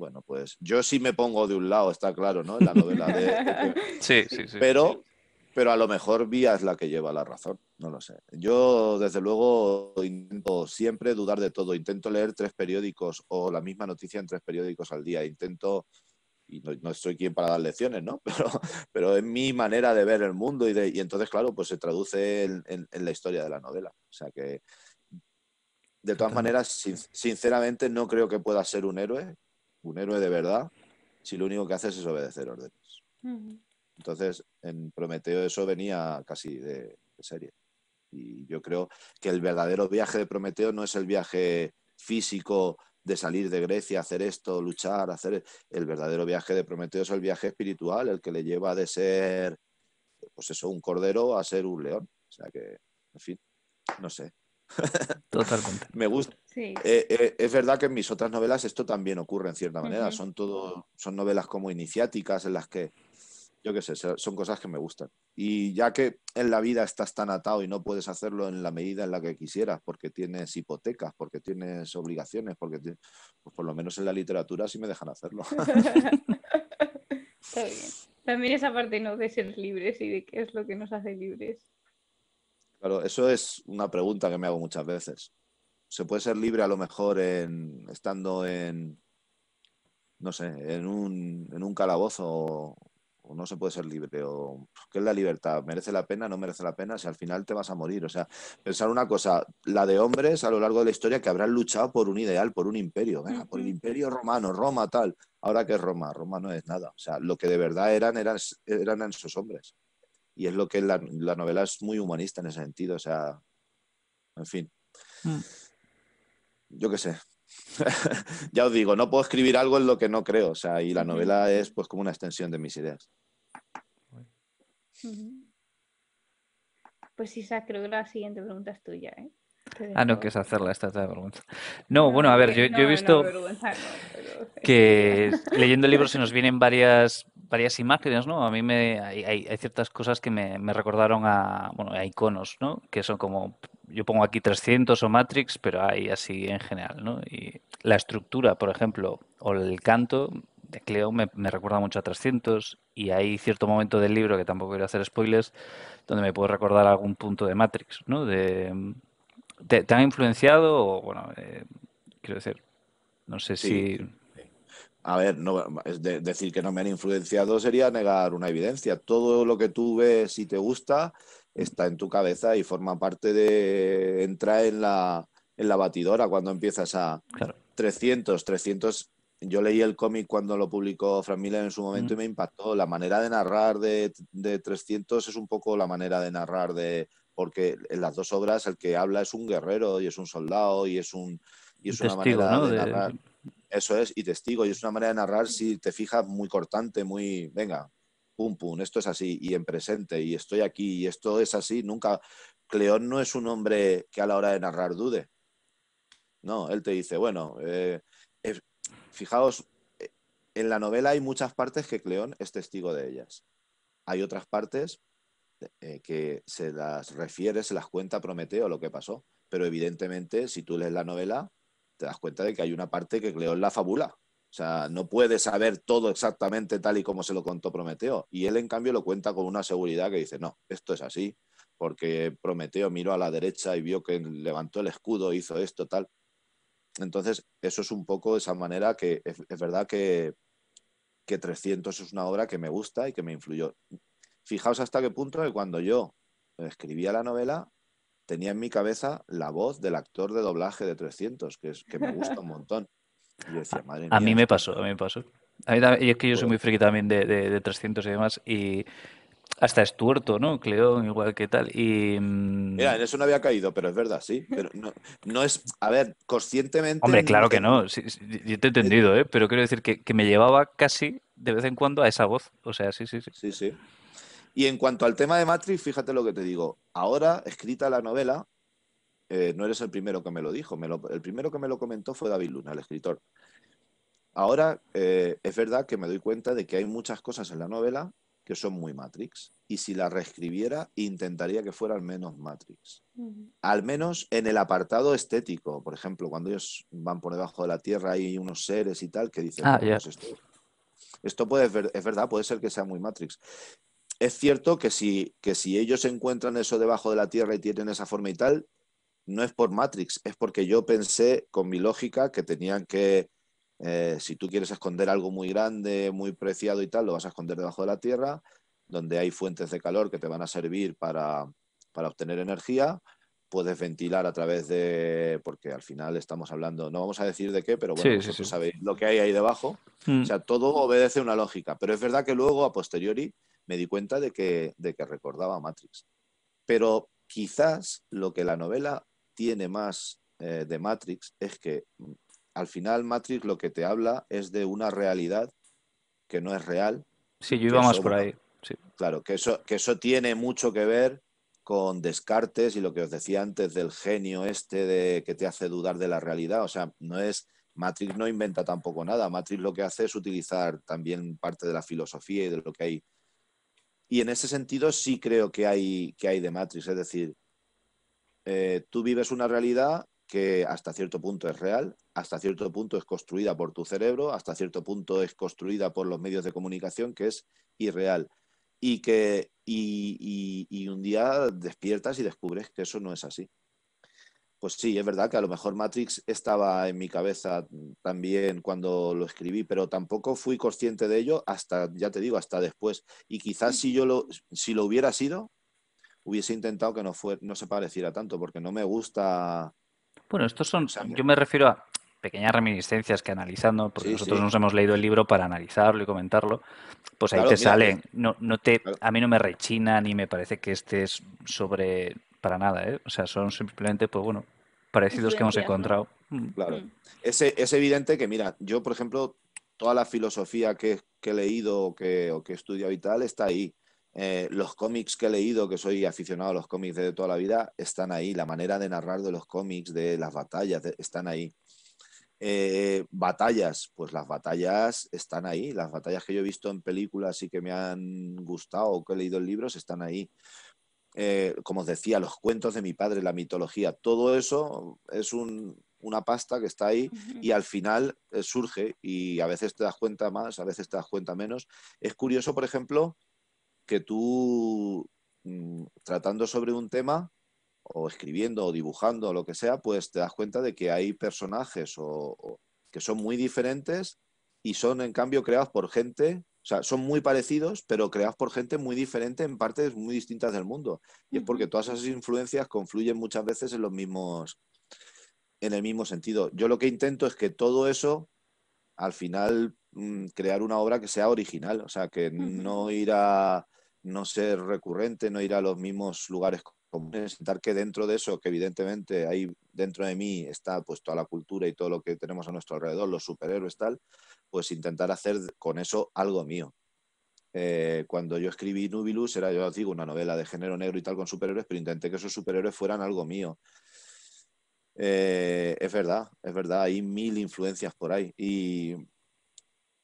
Speaker 2: bueno, pues yo sí me pongo de un lado, está claro, ¿no? En la novela de... sí,
Speaker 1: sí, sí. Pero,
Speaker 2: pero a lo mejor Vía es la que lleva la razón, no lo sé. Yo, desde luego, intento siempre dudar de todo, intento leer tres periódicos o la misma noticia en tres periódicos al día, intento, y no, soy estoy quien para dar lecciones, ¿no? Pero, pero es mi manera de ver el mundo y, de, entonces, claro, pues se traduce en, la historia de la novela. O sea que, de todas maneras, sinceramente no creo que pueda ser un héroe, un héroe de verdad si lo único que haces es obedecer órdenes. Entonces, en Prometeo eso venía casi de, de, serie. Y yo creo que el verdadero viaje de Prometeo no es el viaje físico de salir de Grecia, hacer esto, luchar, hacer... E-, el verdadero viaje de Prometeo es el viaje espiritual, el que le lleva de ser, pues eso, un cordero a ser un león. O sea que, en fin, no sé. Totalmente. Me gusta. Eh, eh, es verdad que en mis otras novelas esto también ocurre en cierta manera. Son todo, son novelas como iniciáticas en las que, yo qué sé, son cosas que me gustan. Y ya que en la vida estás tan atado y no puedes hacerlo en la medida en la que quisieras, porque tienes hipotecas, porque tienes obligaciones, porque pues por lo menos en la literatura sí me dejan hacerlo.
Speaker 3: También esa parte ¿no? de ser libres y de qué es lo que nos hace libres.
Speaker 2: Claro, eso es una pregunta que me hago muchas veces. ¿Se puede ser libre a lo mejor en, estando en, no sé, en un, en un calabozo o, no se puede ser libre? O, ¿Qué es la libertad? ¿Merece la pena? ¿No merece la pena? Si al final te vas a morir. O sea, pensar una cosa, la de hombres a lo largo de la historia que habrán luchado por un ideal, por un imperio, venga, por el imperio romano, Roma tal. Ahora que es Roma, Roma no es nada. O sea, lo que de verdad eran, eran, eran esos hombres y es lo que la, novela es muy humanista en ese sentido, o sea, en fin. Mm. Yo qué sé. ya os digo, no puedo escribir algo en lo que no creo, o sea, y la novela es pues como una extensión de mis ideas.
Speaker 3: Pues Isa, creo que la siguiente pregunta es tuya, ¿eh? Ah, no, que es
Speaker 1: hacer la de No, bueno, a ver, yo, he visto que leyendo el libro se nos vienen varias, varias imágenes, ¿no? A mí me, hay, ciertas cosas que me, recordaron a, bueno, a iconos, ¿no? Que son como, yo pongo aquí 300 o Matrix, pero hay así en general, ¿no? Y la estructura, por ejemplo, o el canto de Cleo me, recuerda mucho a 300 y hay cierto momento del libro, que tampoco quiero hacer spoilers, donde me puedo recordar algún punto de Matrix, ¿no? De
Speaker 2: ¿Te, han influenciado? bueno, eh, quiero decir, no sé si... A ver, decir que no me han influenciado sería negar una evidencia. Todo lo que tú ves y te gusta está en tu cabeza y forma parte de... entra en la, batidora cuando empiezas a... Claro. 300, 300 yo leí el cómic cuando lo publicó Frank Miller en su momento mm. y me impactó. La manera de narrar de, 300 es un poco la manera de narrar de, porque en las dos obras el que habla es un guerrero y es un soldado y es un y es una manera de narrar. Eso es, y testigo, y es una manera de narrar, si te fijas, muy cortante, muy, venga, pum, pum, esto es así, y en presente, y estoy aquí, y esto es así, nunca. Cleón no es un hombre que a la hora de narrar dude. No, él te dice, bueno, eh, eh, fijaos, eh, en la novela hay muchas partes que Cleón es testigo de ellas. Hay otras partes eh, que se las refiere, se las cuenta Prometeo lo que pasó. Pero evidentemente, si tú lees la novela, te das cuenta de que hay una parte que en la fábula O sea, no puede saber todo exactamente tal y como se lo contó Prometeo. Y él, en cambio, lo cuenta con una seguridad que dice, no, esto es así, porque Prometeo miró a la derecha y vio que levantó el escudo, hizo esto, tal. Entonces, eso es un poco esa manera que es, verdad que, que 300 es una obra que me gusta y que me influyó. Fijaos hasta qué punto que cuando yo escribía la novela tenía en mi cabeza la voz del actor de doblaje de 300, que, es, que me gusta un montón. a mí me
Speaker 1: pasó, a mí me pasó. y es que yo soy muy friki también de, de, 300 y demás, y hasta es tuerto, ¿no? Cleón, igual que tal. Mm,
Speaker 2: Mira, en eso no había caído, pero es verdad, sí. Pero no, es, a ver, conscientemente... Hombre, claro que
Speaker 1: no, yo te he entendido, ¿eh? Pero quiero decir que, que, me llevaba casi de vez en cuando a esa voz, o sea, sí, sí, sí. Sí, sí.
Speaker 2: Y en cuanto al tema de Matrix, fíjate lo que te digo. Ahora, escrita la novela, eh, no eres el primero que me lo dijo. el primero que me lo comentó fue David Luna, el escritor. Ahora, eh, es verdad que me doy cuenta de que hay muchas cosas en la novela que son muy Matrix. Y si la reescribiera, intentaría que fuera al menos Matrix. Al menos en el apartado estético. Por ejemplo, cuando ellos van por debajo de la tierra, hay unos seres y tal que dicen, ah, pues esto? esto? puede es verdad, puede ser que sea muy Matrix es cierto que si, que si ellos encuentran eso debajo de la Tierra y tienen esa forma y tal, no es por Matrix, es porque yo pensé con mi lógica que tenían que, eh, si tú quieres esconder algo muy grande, muy preciado y tal, lo vas a esconder debajo de la Tierra, donde hay fuentes de calor que te van a servir para, obtener energía, puedes ventilar a través de, porque al final estamos hablando, no vamos a decir de qué, pero bueno, vosotros sabéis lo que hay ahí debajo. Mm. O sea, todo obedece una lógica, pero es verdad que luego, a posteriori, me di cuenta de que, de que recordaba Matrix. Pero quizás lo que la novela tiene más eh, de Matrix es que mm, al final Matrix lo que te habla es de una realidad que no es real. Sí, yo iba más por ahí. Sí. Claro, que eso, que eso tiene mucho que ver con Descartes y lo que os decía antes del genio este de, que te hace dudar de la realidad. O sea, no es Matrix no inventa tampoco nada. Matrix lo que hace es utilizar también parte de la filosofía y de lo que hay y en ese sentido sí creo que hay, que hay de Matrix, es decir, eh, tú vives una realidad que hasta cierto punto es real, hasta cierto punto es construida por tu cerebro, hasta cierto punto es construida por los medios de comunicación, que es irreal. Y que y un día despiertas y descubres que eso no es así pues sí, es verdad que a lo mejor Matrix estaba en mi cabeza también cuando lo escribí, pero tampoco fui consciente de ello hasta, ya te digo, hasta después. Y quizás si yo lo, si lo hubiera sido, hubiese intentado que no, fue, no se pareciera tanto, porque no me gusta...
Speaker 1: Bueno, estos son, yo me refiero a pequeñas reminiscencias que analizando, porque nosotros nos hemos leído el libro para analizarlo y comentarlo, pues ahí te sale no, no te, a mí no me rechina ni me parece que estés sobre para nada, ¿eh? O sea, son simplemente, pues bueno, parecidos que hemos encontrado. Claro. Mm.
Speaker 2: Es, evidente que, mira, yo, por ejemplo, toda la filosofía que, he leído que, o que, he estudiado y tal está ahí. Eh, los cómics que he leído, que soy aficionado a los cómics de toda la vida, están ahí. La manera de narrar de los cómics, de las batallas, están ahí. Eh, batallas, pues las batallas están ahí. Las batallas que yo he visto en películas y que me han gustado o que he leído en libros están ahí. Eh, como os decía, los cuentos de mi padre, la mitología, todo eso es una pasta que está ahí y al final eh, surge y a veces te das cuenta más, a veces te das cuenta menos. Es curioso, por ejemplo, que tú mm, tratando sobre un tema o escribiendo o dibujando o lo que sea, pues te das cuenta de que hay personajes que son muy diferentes y son en cambio creados por gente o sea, son muy parecidos, pero creados por gente muy diferente en partes muy distintas del mundo. Y es porque todas esas influencias confluyen muchas veces en los mismos, en el mismo sentido. Yo lo que intento es que todo eso, al final, mm, crear una obra que sea original, o sea, que no ir a no ser recurrente, no ir a los mismos lugares comunes, intentar que dentro de eso, que evidentemente ahí dentro de mí está pues toda la cultura y todo lo que tenemos a nuestro alrededor, los superhéroes tal, pues intentar hacer con eso algo mío. Eh, cuando yo escribí Nubilus, era, yo digo, una novela de género negro y tal con superhéroes, pero intenté que esos superhéroes fueran algo mío. Eh, es verdad, es verdad, hay mil influencias por ahí. Y,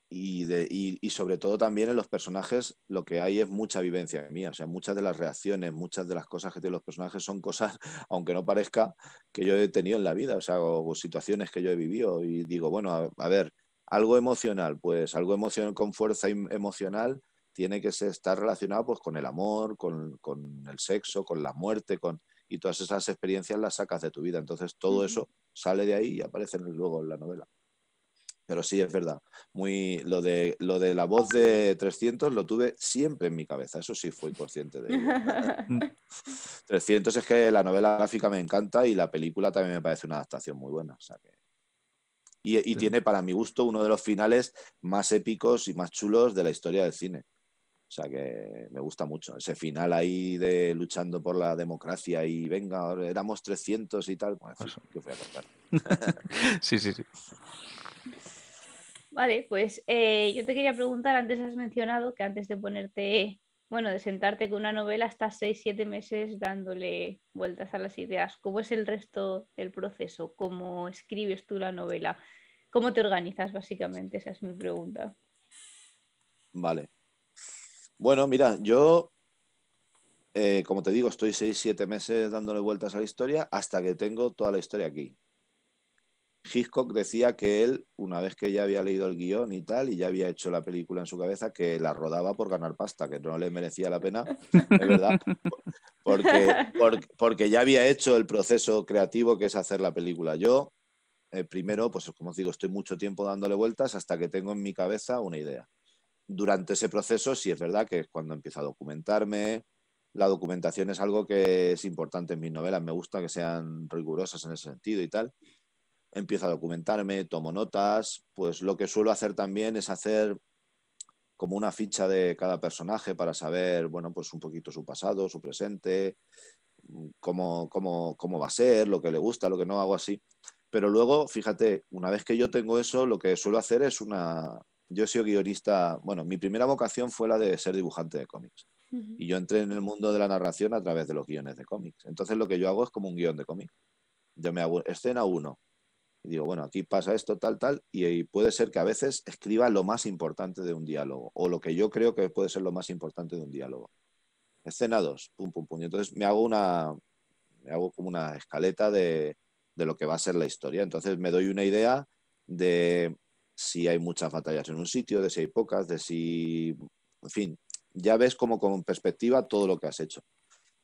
Speaker 2: y, de, y, sobre todo también en los personajes lo que hay es mucha vivencia mía, o sea, muchas de las reacciones, muchas de las cosas que tienen los personajes son cosas, aunque no parezca, que yo he tenido en la vida, o sea, situaciones que yo he vivido y digo, bueno, a ver, algo emocional, pues algo emocional con fuerza em-, emocional tiene que estar relacionado pues, con el amor, con, el sexo, con la muerte, con y todas esas experiencias las sacas de tu vida. Entonces todo eso sale de ahí y aparece luego en la novela. Pero sí, es verdad. Muy, lo, de, lo de la voz de 300 lo tuve siempre en mi cabeza, eso sí fui consciente de ello. 300 mm. es que la novela gráfica me encanta y la película también me parece una adaptación muy buena. O que y, tiene para mi gusto uno de los finales más épicos y más chulos de la historia del cine. O sea que me gusta mucho. Ese final ahí de luchando por la democracia y venga, éramos 300 y tal. Bueno, ¿qué voy a contar? sí, sí, sí.
Speaker 3: Vale, pues eh, yo te quería preguntar, antes has mencionado que antes de ponerte bueno, de sentarte con una novela hasta seis, siete meses dándole vueltas a las ideas. ¿Cómo es el resto del proceso? ¿Cómo escribes tú la novela? ¿Cómo te organizas básicamente? Esa es
Speaker 4: mi
Speaker 2: pregunta. Vale. Bueno, mira, yo, eh, como te digo, estoy seis, siete meses dándole vueltas a la historia hasta que tengo toda la historia aquí. Hitchcock decía que él, una vez que ya había leído el guión y tal, y ya había hecho la película en su cabeza, que la rodaba por ganar pasta, que no le merecía la pena, es verdad, porque, porque, ya había hecho el proceso creativo que es hacer la película. Yo, eh, primero, pues como digo, estoy mucho tiempo dándole vueltas hasta que tengo en mi cabeza una idea. Durante ese proceso, sí es verdad que es cuando empiezo a documentarme, la documentación es algo que es importante en mis novelas, me gusta que sean rigurosas en ese sentido y tal empiezo a documentarme, tomo notas, pues lo que suelo hacer también es hacer como una ficha de cada personaje para saber, bueno, pues un poquito su pasado, su presente, cómo, cómo, cómo va a ser, lo que le gusta, lo que no hago así. Pero luego, fíjate, una vez que yo tengo eso, lo que suelo hacer es una... Yo he sido guionista, bueno, mi primera vocación fue la de ser dibujante de cómics. Y yo entré en el mundo de la narración a través de los guiones de cómics. Entonces lo que yo hago es como un guión de cómics. Yo me hago escena 1, digo, bueno, aquí pasa esto, tal, tal, y, puede ser que a veces escriba lo más importante de un diálogo, o lo que yo creo que puede ser lo más importante de un diálogo. Escena 2, pum, pum, pum. Y entonces me hago una, me hago como una escaleta de, de lo que va a ser la historia. Entonces me doy una idea de si hay muchas batallas en un sitio, de si hay pocas, de si, en fin, ya ves como con perspectiva todo lo que has hecho.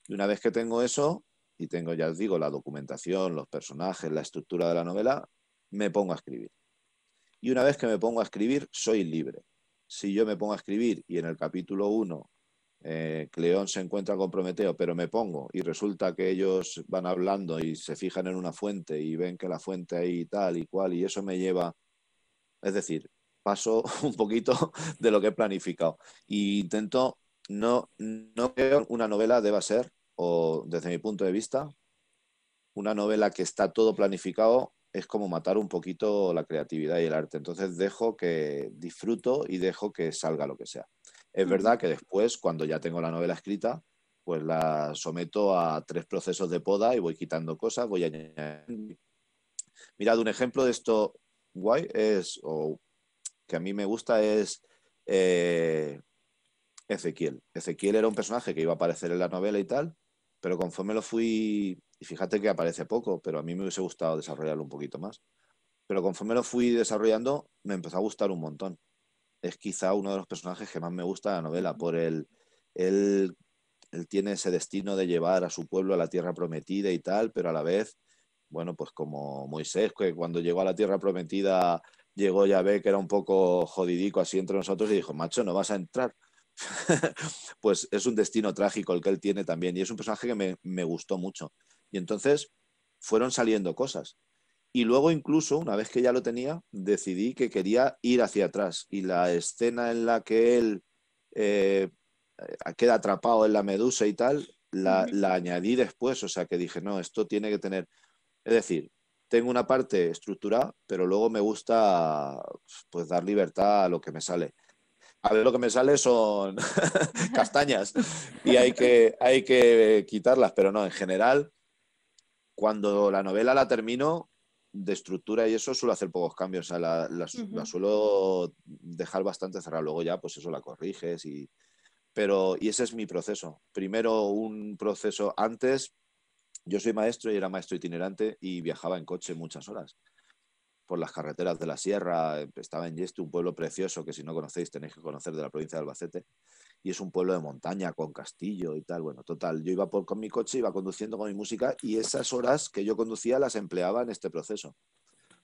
Speaker 2: Y una vez que tengo eso, y tengo, ya os digo, la documentación, los personajes, la estructura de la novela, me pongo a escribir. Y una vez que me pongo a escribir, soy libre. Si yo me pongo a escribir y en el capítulo 1 eh, Cleón se encuentra con Prometeo, pero me pongo y resulta que ellos van hablando y se fijan en una fuente y ven que la fuente ahí tal y cual y eso me lleva, es decir, paso un poquito de lo que he planificado y intento no no que una novela deba ser desde mi punto de vista, una novela que está todo planificado es como matar un poquito la creatividad y el arte. Entonces dejo que disfruto y dejo que salga lo que sea. Es verdad que después, cuando ya tengo la novela escrita, pues la someto a tres procesos de poda y voy quitando cosas, voy añadiendo. Mirad, un ejemplo de esto guay es, o que a mí me gusta es eh, Ezequiel. Ezequiel era un personaje que iba a aparecer en la novela y tal, pero conforme lo fui, y fíjate que aparece poco, pero a mí me hubiese gustado desarrollarlo un poquito más. Pero conforme lo fui desarrollando, me empezó a gustar un montón. Es quizá uno de los personajes que más me gusta de la novela, por el, él, él tiene ese destino de llevar a su pueblo a la tierra prometida y tal, pero a la vez, bueno, pues como Moisés, que cuando llegó a la tierra prometida, llegó ve que era un poco jodidico así entre nosotros, y dijo, macho, no vas a entrar. pues es un destino trágico el que él tiene también. Y es un personaje que me, gustó mucho. Y entonces fueron saliendo cosas. Y luego incluso, una vez que ya lo tenía, decidí que quería ir hacia atrás. Y la escena en la que él eh, queda atrapado en la medusa y tal, la, la, añadí después. O sea que dije, no, esto tiene que tener... Es decir, tengo una parte estructurada, pero luego me gusta pues dar libertad a lo que me sale a ver lo que me sale son castañas y hay que, hay que quitarlas, pero no, en general, cuando la novela la termino, de estructura y eso suelo hacer pocos cambios, la, suelo dejar bastante cerrada, luego ya pues eso la corriges Pero, y ese es mi proceso. Primero un proceso antes, yo soy maestro y era maestro itinerante y viajaba en coche muchas horas por las carreteras de la sierra, eh, estaba en Yeste, un pueblo precioso que si no conocéis tenéis que conocer de la provincia de Albacete, y es un pueblo de montaña con castillo y tal. Bueno, total, yo iba por, con mi coche, iba conduciendo con mi música y esas horas que yo conducía las empleaba en este proceso.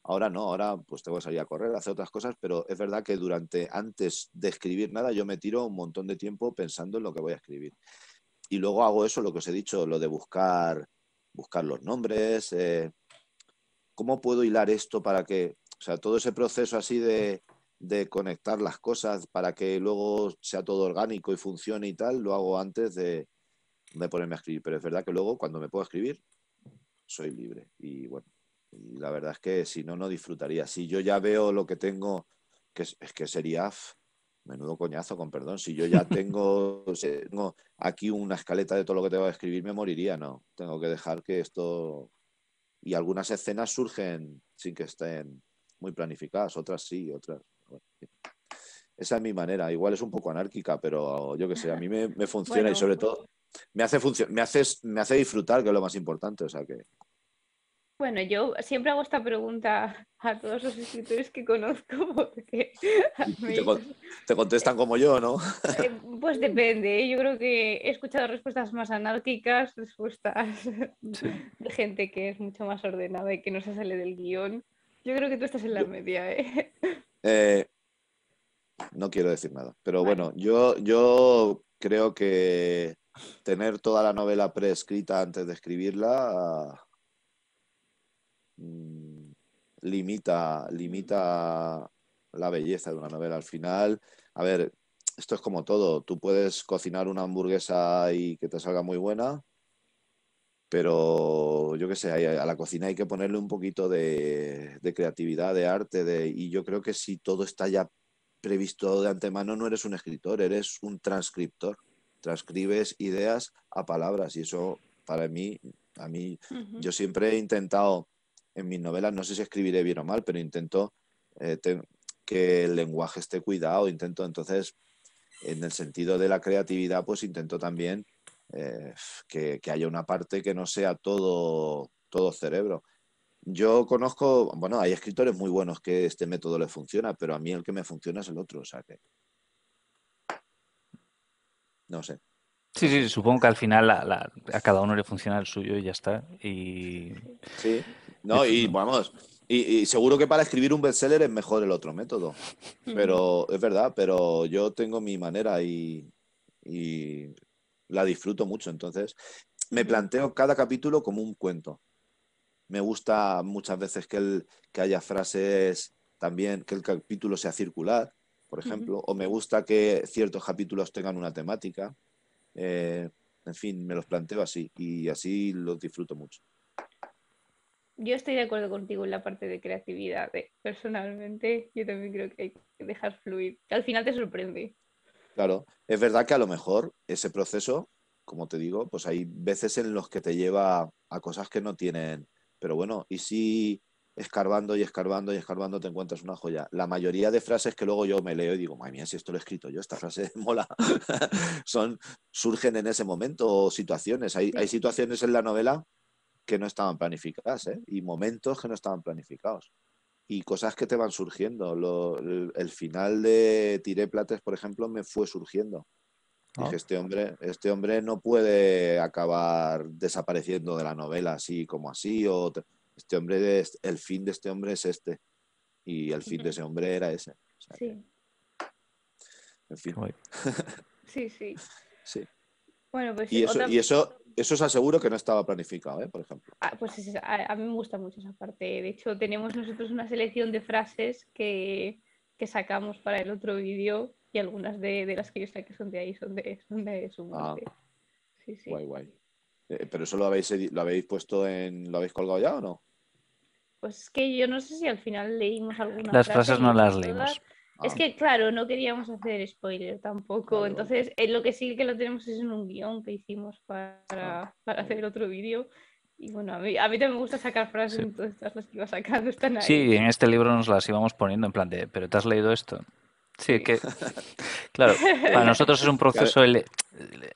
Speaker 2: Ahora no, ahora pues tengo que salir a correr, hacer otras cosas, pero es verdad que durante, antes de escribir nada, yo me tiro un montón de tiempo pensando en lo que voy a escribir. Y luego hago eso, lo que os he dicho, lo de buscar, buscar los nombres, eh, ¿cómo puedo hilar esto para que, o sea, todo ese proceso así de, conectar las cosas para que luego sea todo orgánico y funcione y tal, lo hago antes de, ponerme a escribir. Pero es verdad que luego, cuando me puedo escribir, soy libre. Y bueno, la verdad es que si no, no disfrutaría. Si yo ya veo lo que tengo, que es, que sería menudo coñazo, con perdón. Si yo ya tengo, tengo aquí una escaleta de todo lo que tengo que escribir, me moriría. No, tengo que dejar que esto y algunas escenas surgen sin que estén muy planificadas, otras sí, otras. esa es mi manera, igual es un poco anárquica, pero yo qué sé, a mí me, funciona y sobre pues todo me hace, me, me hace disfrutar, que es lo más importante, o sea que
Speaker 3: bueno, yo siempre hago esta pregunta a todos los escritores que conozco porque
Speaker 2: te, contestan como yo, ¿no?
Speaker 3: Eh, pues depende, ¿eh? yo creo que he escuchado respuestas más anárquicas, respuestas de gente que es mucho más ordenada y que no se sale del guión. Yo creo que tú estás en la media, ¿eh?
Speaker 2: ¿eh? No quiero decir nada, pero bueno, yo, yo creo que tener toda la novela preescrita antes de escribirla Mm, limita, limita la belleza de una novela. Al final, a ver, esto es como todo. Tú puedes cocinar una hamburguesa y que te salga muy buena, pero yo qué sé, a la cocina hay que ponerle un poquito de, creatividad, de arte, de, y yo creo que si todo está ya previsto de antemano, no eres un escritor, eres un transcriptor. Transcribes ideas a palabras y eso para mí, a mí, yo siempre he intentado en mis novelas, no sé si escribiré bien o mal, pero intento eh, que el lenguaje esté cuidado, intento entonces, en el sentido de la creatividad, pues intento también eh, que, haya una parte que no sea todo, todo cerebro. Yo conozco, bueno, hay escritores muy buenos que este método les funciona, pero a mí el que me funciona es el otro, o sea que... No sé. Sí, sí,
Speaker 1: supongo que al final a, cada uno le funciona el suyo y ya está. Y...
Speaker 2: Sí. No, y vamos, y, seguro que para escribir un bestseller es mejor el otro método. Pero es verdad, pero yo tengo mi manera y, la disfruto mucho. Entonces, me planteo cada capítulo como un cuento. Me gusta muchas veces que, haya frases también, que el capítulo sea circular, por ejemplo, o me gusta que ciertos capítulos tengan una temática. Eh, en fin, me los planteo así y así los disfruto mucho
Speaker 3: yo estoy de acuerdo contigo en la parte de creatividad. ¿eh? Personalmente, yo también creo que hay que dejar fluir, al final te sorprende.
Speaker 2: Claro, es verdad que a lo mejor ese proceso, como te digo, pues hay veces en los que te lleva a cosas que no tienen. Pero bueno, y si escarbando y escarbando y escarbando te encuentras una joya. La mayoría de frases que luego yo me leo y digo, madre mía, si esto lo he escrito yo, esta frase mola, son, surgen en ese momento situaciones. Hay, hay situaciones en la novela que no estaban planificadas ¿eh? y momentos que no estaban planificados y cosas que te van surgiendo. el, final de Tiré Plates, por ejemplo, me fue surgiendo. Ah. Dije, este hombre, este hombre no puede acabar desapareciendo de la novela así como así, o este hombre, es, el fin de este hombre es este. Y el fin de ese hombre era ese. sí. en fin. Sí, sí. sí.
Speaker 3: Bueno, pues y, eso, y
Speaker 2: eso, eso os aseguro que no estaba planificado, ¿eh? por ejemplo.
Speaker 3: Ah, pues a, mí me gusta mucho esa parte. De hecho, tenemos nosotros una selección de frases que, sacamos para el otro vídeo y algunas de, las que yo sé que son de ahí, son de, son su ah. sí,
Speaker 2: sí. Guay, guay. Eh, ¿Pero eso lo habéis, lo habéis puesto en... ¿Lo habéis colgado ya o no?
Speaker 3: Pues es que yo no sé si al final leímos alguna Las frases no las leímos. Es que, claro, no queríamos hacer spoiler tampoco. Entonces, eh, lo que sí que lo tenemos es en un guión que hicimos para, ah. para hacer otro vídeo. Y bueno, a mí, a mí también me gusta sacar frases, todas las que iba sacando están ahí. Sí,
Speaker 1: en este libro nos las íbamos poniendo en plan de, ¿pero te has leído esto? Sí, que claro, para nosotros es un proceso,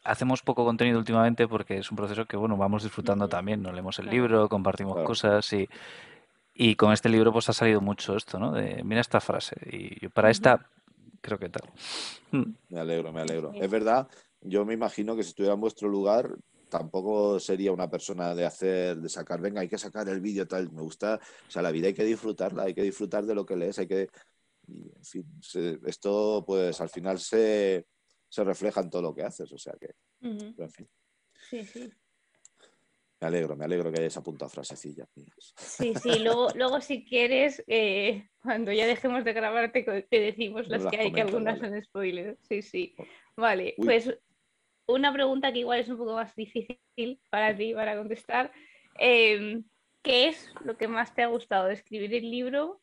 Speaker 1: hacemos poco contenido últimamente porque es un proceso que bueno, vamos disfrutando también, no leemos el libro, compartimos cosas y y con este libro pues ha salido mucho esto, ¿no? De, mira esta frase. Y para esta creo que tal. Mm.
Speaker 2: Me alegro, me alegro. Es verdad, yo me imagino que si estuviera en vuestro lugar tampoco sería una persona de hacer, de sacar, venga, hay que sacar el vídeo tal, me gusta, o sea, la vida hay que disfrutarla, hay que disfrutar de lo que lees, hay que, en fin, esto pues al final se, se refleja en todo lo que haces, o sea que, en fin. Sí, sí. Me alegro, me alegro que hayas apuntado frasecillas
Speaker 3: Sí, sí, luego, si quieres, eh, cuando ya dejemos de grabarte, te decimos las, que hay, que algunas en son spoilers. Sí, sí. Oh. Vale, pues una pregunta que igual es un poco más difícil para ti, para contestar. Em, ¿Qué es lo que más te ha gustado de escribir el libro?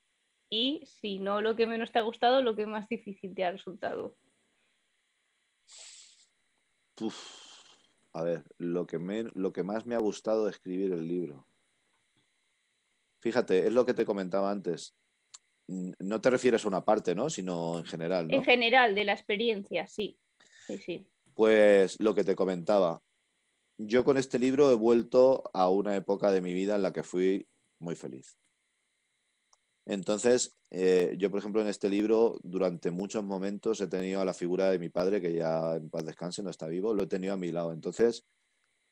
Speaker 3: Y si no lo que menos te ha gustado, lo que más difícil te ha resultado
Speaker 2: a ver, lo que, lo que más me ha gustado de escribir el libro. Fíjate, es lo que te comentaba antes. No te refieres a una parte, ¿no? Sino en general. En
Speaker 3: general, de la experiencia, sí, sí.
Speaker 2: Pues lo que te comentaba. Yo con este libro he vuelto a una época de mi vida en la que fui muy feliz. Entonces, eh, yo, por ejemplo, en este libro, durante muchos momentos he tenido a la figura de mi padre, que ya en paz descanse, no está vivo, lo he tenido a mi lado. Entonces,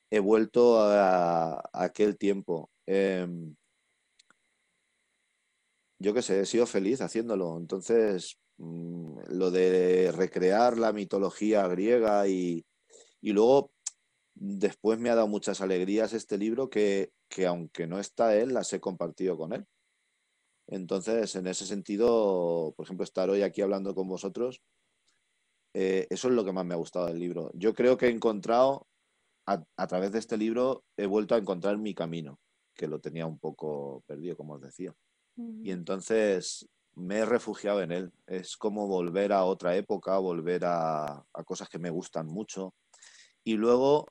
Speaker 2: he vuelto a, aquel tiempo. Em, yo qué sé, he sido feliz haciéndolo. Entonces, mm, lo de recrear la mitología griega y, luego, después me ha dado muchas alegrías este libro que aunque no está él, las he compartido con él. Entonces, en ese sentido, por ejemplo, estar hoy aquí hablando con vosotros, eh, eso es lo que más me ha gustado del libro. Yo creo que he encontrado, a, través de este libro, he vuelto a encontrar mi camino, que lo tenía un poco perdido, como os decía. Y entonces me he refugiado en él. Es como volver a otra época, volver a cosas que me gustan mucho. Y luego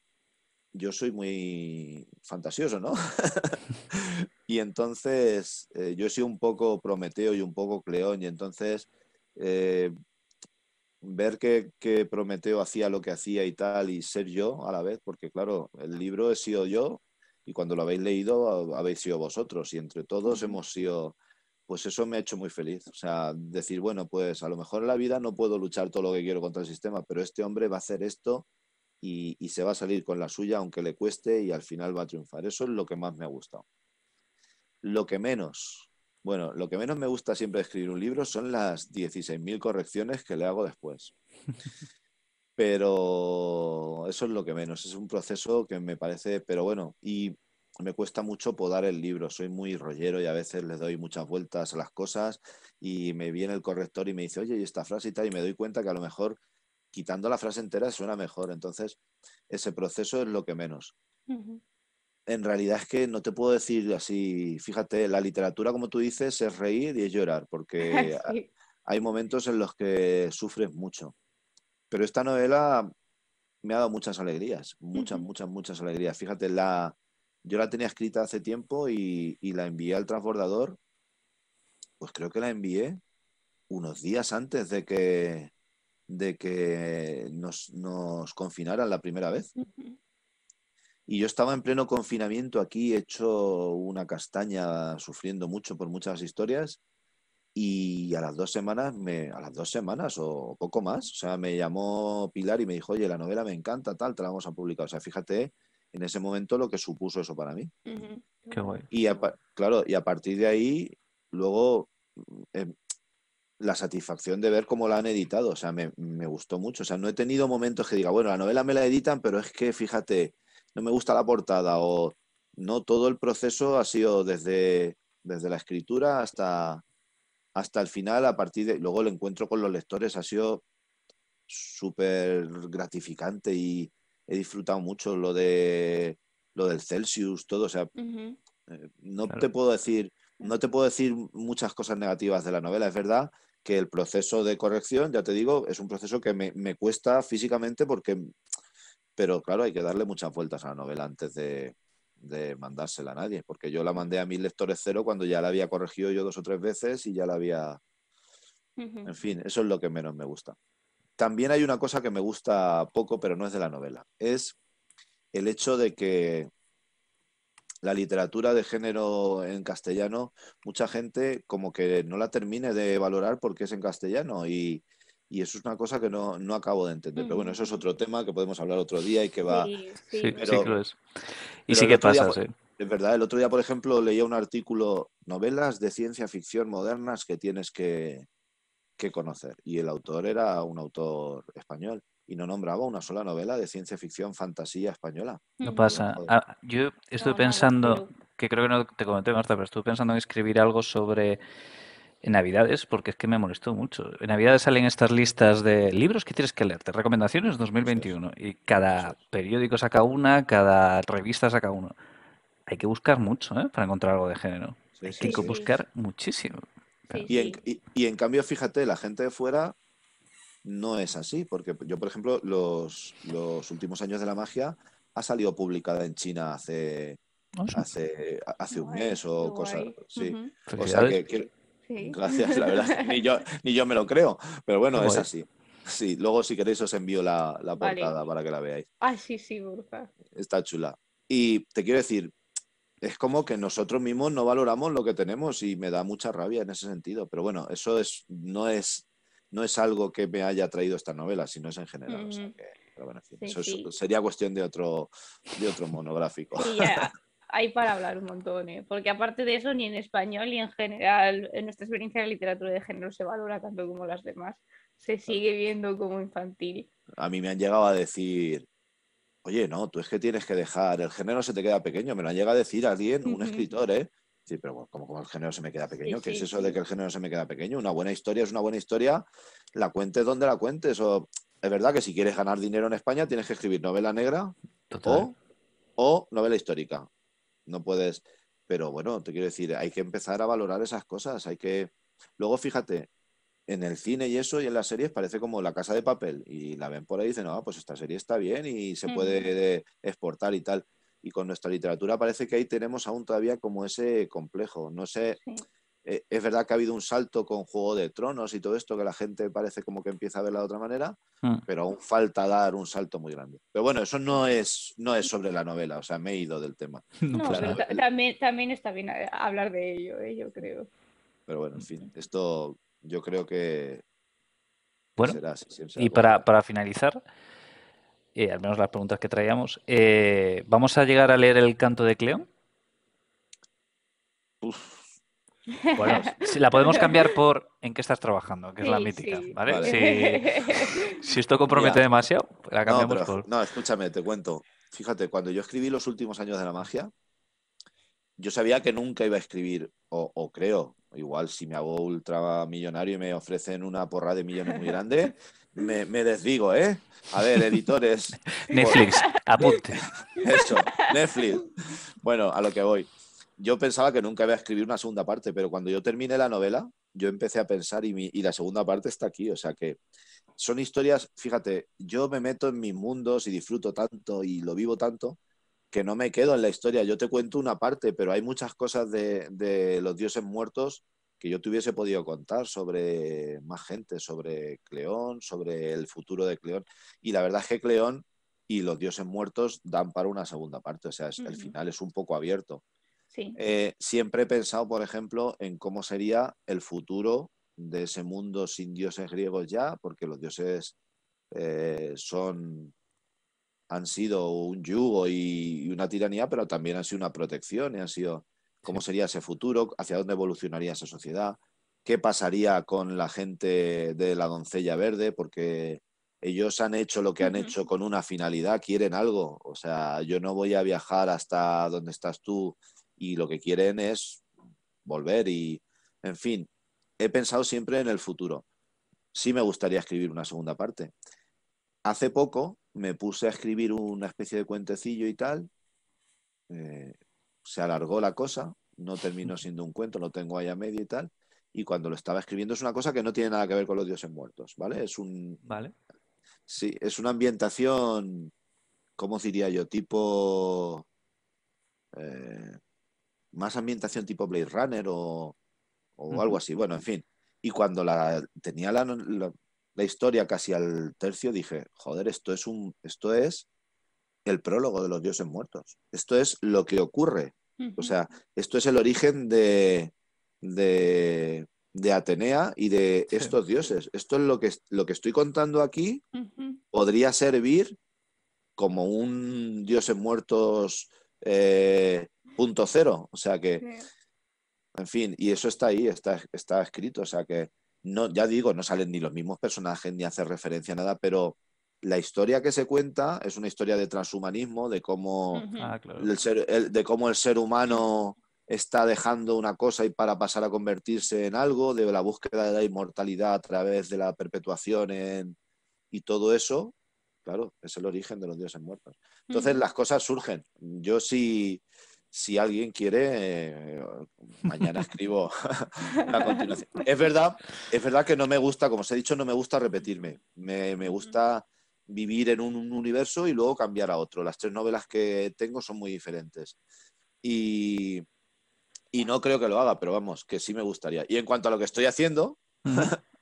Speaker 2: yo soy muy fantasioso, ¿no? y entonces eh, yo he sido un poco Prometeo y un poco Cleón, y entonces eh, ver que, que, Prometeo hacía lo que hacía y tal, y ser yo a la vez, porque claro, el libro he sido yo, y cuando lo habéis leído habéis sido vosotros, y entre todos hemos sido, pues eso me ha hecho muy feliz. O sea, decir, bueno, pues a lo mejor en la vida no puedo luchar todo lo que quiero contra el sistema, pero este hombre va a hacer esto y, se va a salir con la suya aunque le cueste y al final va a triunfar. Eso es lo que más me ha gustado. Lo que menos, bueno, lo que menos me gusta siempre escribir un libro son las 16.000 correcciones que le hago después. Pero eso es lo que menos, es un proceso que me parece, pero bueno, y me cuesta mucho podar el libro, soy muy rollero y a veces le doy muchas vueltas a las cosas y me viene el corrector y me dice, oye, y esta frase y tal, y me doy cuenta que a lo mejor quitando la frase entera suena mejor. Entonces, ese proceso es lo que menos. En realidad es que no te puedo decir así, fíjate, la literatura, como tú dices, es reír y es llorar, porque hay momentos en los que sufres mucho. Pero esta novela me ha dado muchas alegrías, muchas, muchas, muchas alegrías. Fíjate, la, yo la tenía escrita hace tiempo y, y la envié al transbordador, pues creo que la envié unos días antes de que de que nos, confinaran la primera vez. Y yo estaba en pleno confinamiento aquí, hecho una castaña, sufriendo mucho por muchas historias. Y a las dos semanas, me, a las dos semanas o poco más, o sea, me llamó Pilar y me dijo, oye, la novela me encanta, tal, te la vamos a publicar. O sea, fíjate en ese momento lo que supuso eso para mí. Y a, claro, y a partir de ahí, luego em, la satisfacción de ver cómo la han editado. O sea, me, gustó mucho. O sea, no he tenido momentos que diga, bueno, la novela me la editan, pero es que fíjate, no me gusta la portada o no, todo el proceso ha sido desde, desde la escritura hasta, hasta el final, a partir de luego el encuentro con los lectores ha sido súper gratificante y he disfrutado mucho lo de lo del Celsius, todo, o sea, eh, no te puedo decir, no te puedo decir muchas cosas negativas de la novela, es verdad que el proceso de corrección, ya te digo, es un proceso que me, cuesta físicamente porque, pero claro, hay que darle muchas vueltas a la novela antes de, mandársela a nadie, porque yo la mandé a mis lectores cero cuando ya la había corregido yo dos o tres veces y ya la había... En fin, eso es lo que menos me gusta. También hay una cosa que me gusta poco, pero no es de la novela. Es el hecho de que la literatura de género en castellano, mucha gente como que no la termine de valorar porque es en castellano y, eso es una cosa que no, no acabo de entender. Pero bueno, mm. eso es otro tema que podemos hablar otro día y que va... Sí, sí. es. Y sí que pasa, verdad, el otro día, por ejemplo, leía un artículo, novelas de ciencia ficción modernas que tienes que, que conocer. Y el autor era un autor español y no nombraba una sola novela de ciencia ficción fantasía española. No mm. pasa.
Speaker 1: Ah, yo estoy pensando, que creo que no te comenté, Marta, pero estuve pensando en escribir algo sobre Navidades, porque es que me molestó mucho. En Navidades salen estas listas de libros que tienes que leerte, recomendaciones 2021, y cada periódico saca una, cada revista saca uno. Hay que buscar mucho ¿eh? para encontrar algo de género. Hay que buscar muchísimo.
Speaker 2: Y en, y en cambio, fíjate, la gente de fuera no es así, porque yo, por ejemplo, los, últimos años de la magia ha salido publicada en China hace, ah, hace, hace un mes o cosas. Sí.
Speaker 4: Gracias, la verdad,
Speaker 2: ni yo, me lo creo, pero bueno, es, así. Sí, luego si queréis os envío la, la portada para que la veáis.
Speaker 3: Ah, sí, sí,
Speaker 2: Está chula. Y te quiero decir, es como que nosotros mismos no valoramos lo que tenemos y me da mucha rabia en ese sentido. Pero bueno, eso es, no es no es algo que me haya traído esta novela, sino es en general. eso sería cuestión de otro, de otro monográfico.
Speaker 3: Hay para hablar un montón, ¿eh? porque aparte de eso, ni en español ni en general, en nuestra experiencia de literatura de género se valora tanto como las demás. Se sigue viendo como infantil.
Speaker 2: A mí me han llegado a decir, oye, no, tú es que tienes que dejar, el género se te queda pequeño. Me lo han llegado a decir alguien, un escritor, ¿eh? Sí, pero bueno, como, como el género se me queda pequeño, ¿qué es eso de que el género se me queda pequeño? Una buena historia es una buena historia, la cuentes donde la cuentes. O, es verdad que si quieres ganar dinero en España tienes que escribir novela negra o, novela histórica. No puedes. Pero bueno, te quiero decir, hay que empezar a valorar esas cosas. Hay que. Luego, fíjate, en el cine y eso y en las series parece como la casa de papel. Y la ven por ahí y dicen, no, ah, pues esta serie está bien y se puede exportar y tal y con nuestra literatura parece que ahí tenemos aún todavía como ese complejo. No sé, eh, es verdad que ha habido un salto con Juego de Tronos y todo esto, que la gente parece como que empieza a verla de otra manera, hmm. pero aún falta dar un salto muy grande. Pero bueno, eso no es, no es sobre la novela, o sea, me he ido del tema. No,
Speaker 3: también, está bien eh, hablar de ello, eh, yo creo.
Speaker 2: Pero bueno, en fin, esto yo creo que...
Speaker 1: Bueno, y para, para finalizar, y eh, al menos las preguntas que traíamos. Eh, ¿Vamos a llegar a leer el canto de Cleón?
Speaker 4: Bueno, la podemos cambiar
Speaker 1: por en qué estás trabajando, que es la mítica,
Speaker 4: ¿vale? Si,
Speaker 1: esto compromete demasiado, la cambiamos por...
Speaker 2: No, escúchame, te cuento. Fíjate, cuando yo escribí los últimos años de la magia, yo sabía que nunca iba a escribir, o creo, Igual si me hago ultra millonario y me ofrecen una porra de millones muy grande, me, desvigo, ¿eh? A ver, editores. Netflix, apunte. Eso, Netflix. Bueno, a lo que voy. Yo pensaba que nunca iba a escribir una segunda parte, pero cuando yo terminé la novela, yo empecé a pensar y, y la segunda parte está aquí. O sea que son historias, fíjate, yo me meto en mis mundos y disfruto tanto y lo vivo tanto que no me quedo en la historia. Yo te cuento una parte, pero hay muchas cosas de, los dioses muertos que yo te hubiese podido contar sobre más gente, sobre Cleón, sobre el futuro de Cleón. Y la verdad es que Cleón y los dioses muertos dan para una segunda parte, o sea, el final es un poco abierto. Eh, siempre he pensado, por ejemplo, en cómo sería el futuro de ese mundo sin dioses griegos ya, porque los dioses eh, son han sido un yugo y una tiranía, pero también han sido una protección y han sido cómo sería ese futuro, hacia dónde evolucionaría esa sociedad, qué pasaría con la gente de la doncella verde, porque ellos han hecho lo que han hecho con una finalidad, quieren algo. O sea, yo no voy a viajar hasta donde estás tú y lo que quieren es volver y, en fin, he pensado siempre en el futuro. Sí me gustaría escribir una segunda parte. Hace poco me puse a escribir una especie de cuentecillo y tal. Eh, se alargó la cosa, no terminó siendo un cuento, lo tengo ahí a medio y tal. Y cuando lo estaba escribiendo es una cosa que no tiene nada que ver con los dioses muertos, ¿vale? Es un. Vale. Sí, es una ambientación, ¿cómo diría yo? Tipo. Eh, más ambientación tipo Blade Runner o, o algo así. Bueno, en fin. Y cuando la tenía la, la historia casi al tercio, dije, joder, esto es un, esto es el prólogo de los dioses muertos. Esto es lo que ocurre. O sea, esto es el origen de, de, Atenea y de estos dioses. Esto es lo que, lo que estoy contando aquí. Podría servir como un dioses muertos eh, punto cero. O sea que, en fin, y eso está ahí, está, está escrito. O sea que no, ya digo, no salen ni los mismos personajes ni hace referencia a nada, pero la historia que se cuenta es una historia de transhumanismo, de cómo, ah, el, ser, de cómo el ser humano está dejando una cosa y para pasar a convertirse en algo, de la búsqueda de la inmortalidad a través de la perpetuación y todo eso, claro, es el origen de los dioses muertos.
Speaker 4: Entonces las cosas
Speaker 2: surgen. Yo sí, si alguien quiere, eh, mañana escribo la continuación. Es verdad, es verdad que no me gusta, como os he dicho, no me gusta repetirme. Me, gusta vivir en un, universo y luego cambiar a otro. Las tres novelas que tengo son muy diferentes. Y, no creo que lo haga, pero vamos, que sí me gustaría. Y en cuanto a lo que estoy haciendo,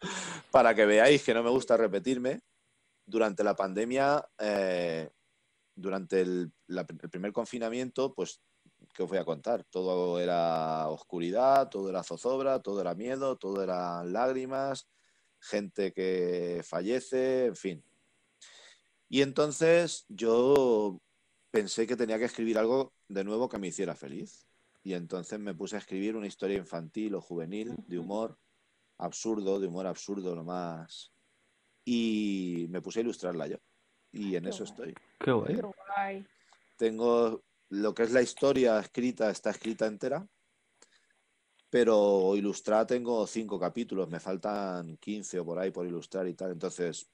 Speaker 2: para que veáis que no me gusta repetirme, durante la pandemia, eh, durante el, el primer confinamiento, pues ¿qué os voy a contar? Todo era oscuridad, todo era zozobra, todo era miedo, todo eran lágrimas, gente que fallece, en fin. Y entonces yo pensé que tenía que escribir algo de nuevo que me hiciera feliz. Y entonces me puse a escribir una historia infantil o juvenil de humor absurdo, de humor absurdo lo más. Y me puse a ilustrarla yo. Y en eso estoy. Qué
Speaker 4: guay.
Speaker 2: Tengo lo que es la historia escrita está escrita entera, pero ilustrada tengo cinco capítulos, me faltan 15 o por ahí por ilustrar y tal. Entonces,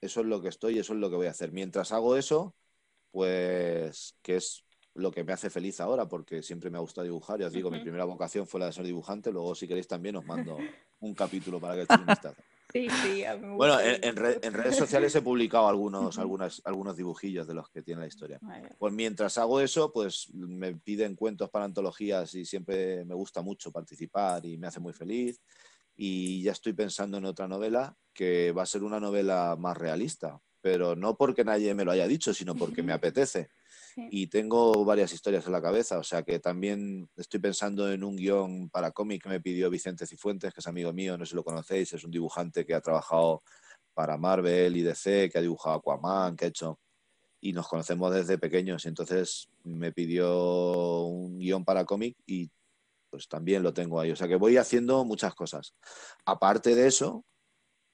Speaker 2: eso es lo que estoy, eso es lo que voy a hacer. Mientras hago eso, pues que es lo que me hace feliz ahora, porque siempre me ha gustado dibujar. Ya os digo, mi primera vocación fue la de ser dibujante. Luego, si queréis, también os mando un capítulo para que estéis un
Speaker 4: Sí, Bueno, en, redes sociales he
Speaker 2: publicado algunos, algunos dibujillos de los que tiene la historia. Pues mientras hago eso, pues me piden cuentos para antologías y siempre me gusta mucho participar y me hace muy feliz. Y ya estoy pensando en otra novela que va a ser una novela más realista, pero no porque nadie me lo haya dicho, sino porque me apetece y tengo varias historias en la cabeza, o sea que también estoy pensando en un guión para cómic que me pidió Vicente Cifuentes, que es amigo mío, no sé si lo conocéis, es un dibujante que ha trabajado para Marvel y DC, que ha dibujado Aquaman, que ha hecho... Y nos conocemos desde pequeños, y entonces me pidió un guión para cómic y pues también lo tengo ahí. O sea que voy haciendo muchas cosas. Aparte de eso,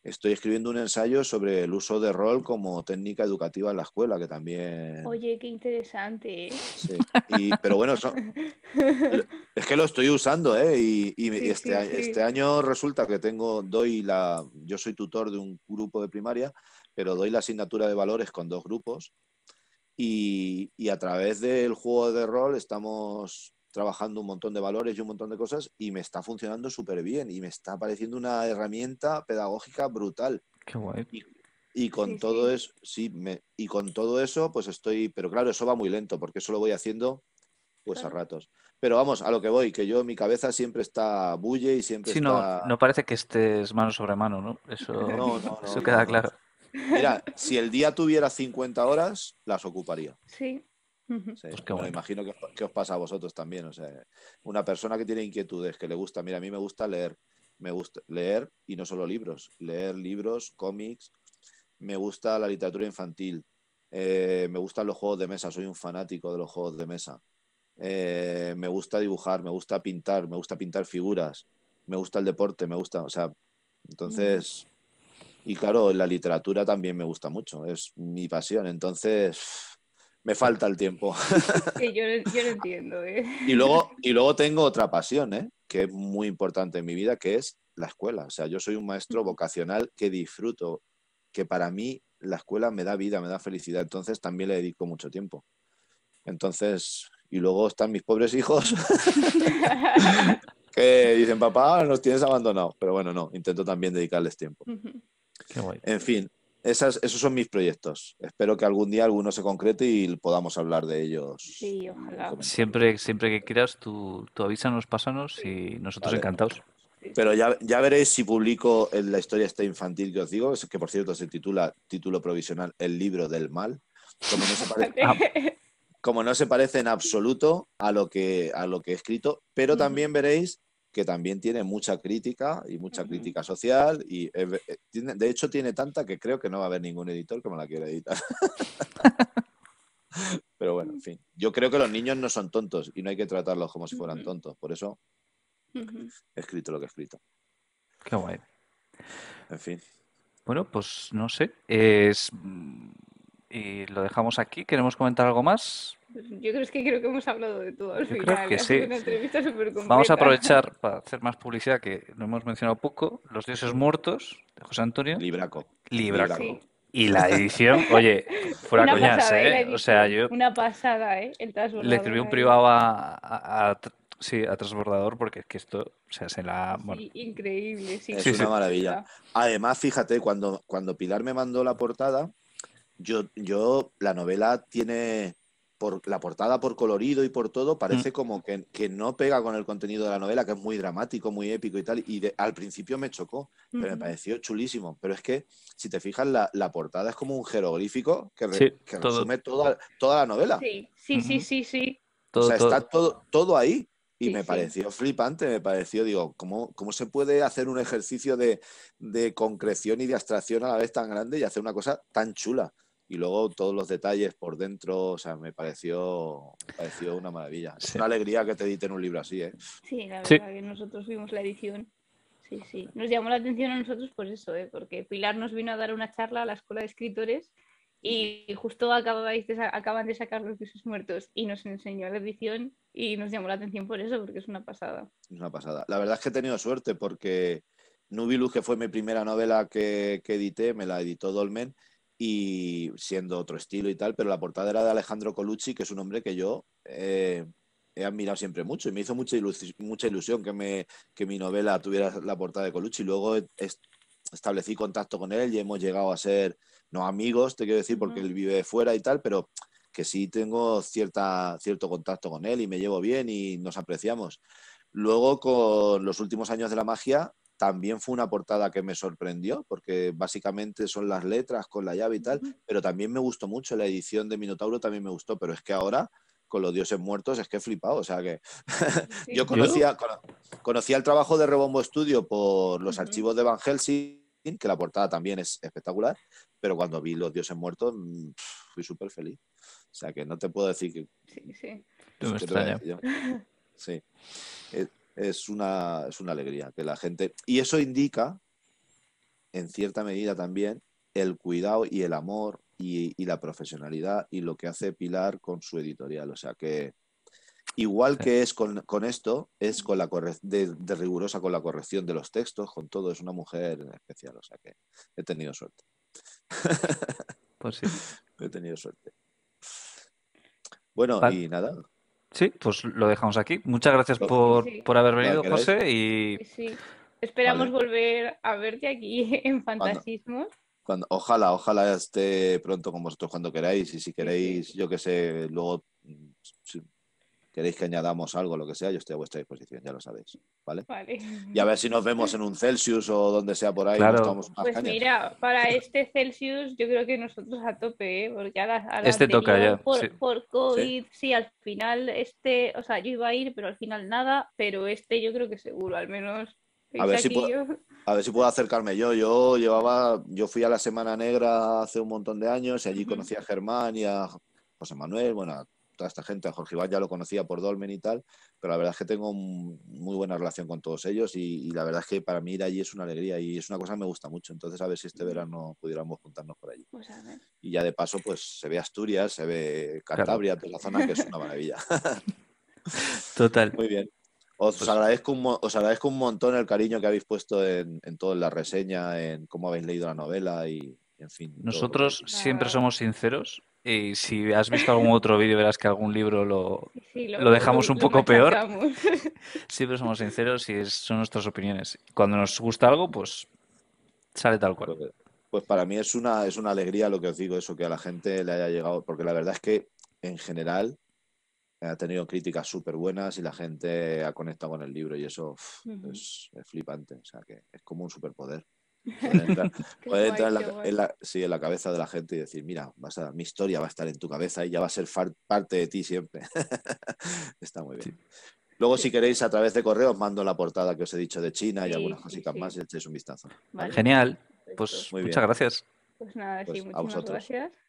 Speaker 2: Estoy escribiendo un ensayo sobre el uso de rol como técnica educativa en la escuela, que también...
Speaker 3: Oye, qué interesante.
Speaker 2: ¿eh? pero bueno, es que lo estoy usando, ¿eh? Y, este, este, año resulta que tengo, doy la... Yo soy tutor de un grupo de primaria, pero doy la asignatura de valores con dos grupos. Y, y a través del juego de rol estamos trabajando un montón de valores y un montón de cosas y me está funcionando súper bien y me está pareciendo una herramienta pedagógica brutal. Qué guay. Y, con todo eso, sí, me, y con todo eso, pues estoy, pero claro, eso va muy lento porque eso lo voy haciendo pues a ratos. Pero vamos, a lo que voy, que yo mi cabeza siempre está bulle y siempre está... no,
Speaker 1: no parece que estés mano sobre mano, Eso, no,
Speaker 2: eso queda claro. Mira, si el día tuviera 50 horas, las ocuparía. Sí me pues imagino que, os pasa a vosotros también. una persona que tiene inquietudes, que le gusta, mira, a mí me gusta leer, me gusta leer y no solo libros, leer libros, cómics, me gusta la literatura infantil, eh, me gustan los juegos de mesa, soy un fanático de los juegos de mesa, eh, me gusta dibujar, me gusta pintar, me gusta pintar figuras, me gusta el deporte, me gusta, o sea, entonces, y claro, la literatura también me gusta mucho, es mi pasión, entonces me falta el tiempo.
Speaker 3: yo, lo entiendo. Eh. Y, luego,
Speaker 2: y luego tengo otra pasión, eh, que es muy importante en mi vida, que es la escuela. O sea, yo soy un maestro vocacional que disfruto, que para mí la escuela me da vida, me da felicidad. Entonces también le dedico mucho tiempo. Entonces, y luego están mis pobres hijos que dicen, papá, nos tienes abandonado. Pero bueno, no, intento también dedicarles tiempo. En fin, esos son mis proyectos. Espero que algún día alguno se concrete y podamos hablar de ellos. Sí, ojalá.
Speaker 1: Siempre, siempre que quieras, tú, tú avísanos, pásanos y
Speaker 2: nosotros encantados. Pero ya, veréis si publico la historia esta infantil que os digo, que por cierto se titula título provisional El libro del mal. Como no se parece, ah. como no se parece en absoluto a lo, que, a lo que he escrito, pero mm. también veréis que también tiene mucha crítica y mucha crítica social. Y eh, de hecho tiene tanta que creo que no va a haber ningún editor que me la quiera editar. Pero bueno, en fin. Yo creo que los niños no son tontos y no hay que tratarlos como si fueran tontos. Por eso
Speaker 4: he
Speaker 2: escrito lo que he escrito.
Speaker 1: Qué guay. En fin. Bueno, pues no sé. Es mm, y lo dejamos aquí. ¿Queremos comentar algo más?
Speaker 3: Yo creo, que creo que hemos hablado de todo al final. Creo que Vamos a aprovechar
Speaker 1: para hacer más publicidad, que lo hemos mencionado poco, Los dioses muertos, de José Antonio. Libraco. Libraco. Y la edición, oye, fuera ¿eh? o sea, yo...
Speaker 3: Una pasada, ¿eh? le escribí un privado
Speaker 1: a, Transbordador porque es que
Speaker 2: esto, se hace se la... Sí,
Speaker 3: increíble, sí. Es una maravilla.
Speaker 2: Además, fíjate, cuando, cuando Pilar me mandó la portada, yo, la novela tiene por la portada por colorido y por todo, parece mm. como que, no pega con el contenido de la novela, que es muy dramático, muy épico y tal. Y al principio me chocó, pero me pareció chulísimo. Pero es que, si te fijas, la, portada es como un jeroglífico que, resume toda, la novela. Sí,
Speaker 3: sí, sí, sí,
Speaker 2: Todo, o sea, está todo, ahí. Y me pareció flipante, me pareció, digo, ¿cómo, se puede hacer un ejercicio de concreción y de abstracción a la vez tan grande y hacer una cosa tan chula? y luego todos los detalles por dentro, o sea, me pareció, pareció una maravilla. Es una alegría que te editen un libro así, ¿eh?
Speaker 4: Sí, la verdad que
Speaker 3: nosotros vimos la edición. Sí, sí. Nos llamó la atención a nosotros por pues eso, ¿eh? porque Pilar nos vino a dar una charla a la Escuela de Escritores y justo acababais de, acaban de sacar los pisos muertos y nos enseñó la edición y nos llamó la atención por eso, porque es una pasada.
Speaker 2: Es una pasada. La verdad es que he tenido suerte porque Nubilus, que fue mi primera novela que, que edité, me la editó Dolmen y siendo otro estilo y tal, pero la portada era de Alejandro Colucci, que es un hombre que yo eh, he admirado siempre mucho y me hizo mucha, ilusión, mucha ilusión que, me, que mi novela tuviera la portada de Colucci. Luego establecí contacto con él y hemos llegado a ser, no amigos, te quiero decir, porque él vive fuera y tal, pero que sí tengo cierta, cierto contacto con él y me llevo bien y nos apreciamos. Luego, con los últimos años de la magia, también fue una portada que me sorprendió, porque básicamente son las letras con la llave y tal, pero también me gustó mucho la edición de Minotauro, también me gustó, pero es que ahora con los dioses muertos es que he flipado, o sea que yo conocía, conocía el trabajo de Rebombo Studio por los archivos de Van Helsing, que la portada también es espectacular, pero cuando vi los dioses muertos mm, fui súper feliz, o sea que no te puedo decir que... Sí, sí. sí. Eh, es una, es una alegría que la gente... Y eso indica, en cierta medida también, el cuidado y el amor y, la profesionalidad y lo que hace Pilar con su editorial. O sea que igual que es con, esto, es con la de, rigurosa con la corrección de los textos, con todo, es una mujer en especial. O sea que he tenido suerte. Pues sí. he tenido suerte. Bueno, y nada.
Speaker 1: Sí, pues lo dejamos aquí. Muchas gracias por, haber venido, José. Y...
Speaker 3: Esperamos volver a verte aquí en Fantasismos.
Speaker 2: ojalá, ojalá esté pronto con vosotros cuando queráis. Y si queréis, yo qué sé, luego mm, queréis que añadamos algo, lo que sea, yo estoy a vuestra disposición, ya lo sabéis. ¿vale? Y a ver si nos vemos en un Celsius o donde sea por ahí. pues
Speaker 3: mira, para este Celsius yo creo que nosotros a tope, ¿eh? porque a la, este toca ya. Por, COVID, ¿Sí? al final este, o sea, yo iba a ir, pero al final nada, pero este yo creo que seguro, al menos.
Speaker 2: A ver, si puedo, a ver si puedo acercarme yo. Yo llevaba, yo fui a la Semana Negra hace un montón de años y allí conocí a Germán y a José Manuel, bueno, esta gente. A Jorge Iván ya lo conocía por Dolmen y tal, pero la verdad es que tengo muy buena relación con todos ellos y, la verdad es que para mí ir allí es una alegría y es una cosa que me gusta mucho. Entonces, a ver si este verano pudiéramos juntarnos por allí. Pues y ya de paso, pues se ve Asturias, se ve Cantabria, toda la zona que es una maravilla. Total. Muy bien. Os, pues agradezco un, os agradezco un montón el cariño que habéis puesto en, en todo, la reseña, en cómo habéis leído la novela y, en fin. Nosotros
Speaker 1: siempre somos sinceros y si has visto algún otro vídeo, verás que algún libro lo,
Speaker 4: dejamos un poco peor.
Speaker 1: siempre somos sinceros y son nuestras opiniones. Cuando nos gusta algo, pues sale tal cual. Pues,
Speaker 2: pues para mí es una, es una alegría lo que os digo, eso, que a la gente le haya llegado, porque la verdad es que en general ha tenido críticas súper buenas y la gente ha conectado con el libro y eso es, es, flipante, o sea que es como un superpoder. Puede entrar, en, la, cabeza de la gente y decir, mira, mi historia va a estar en tu cabeza y ya va a ser parte de ti siempre. Está muy bien. Luego, si queréis, a través de correo os mando la portada que os he dicho de China y algunas cositas más y echéis un vistazo. Genial. Pues muchas gracias.
Speaker 3: Pues nada, pues sí, gracias.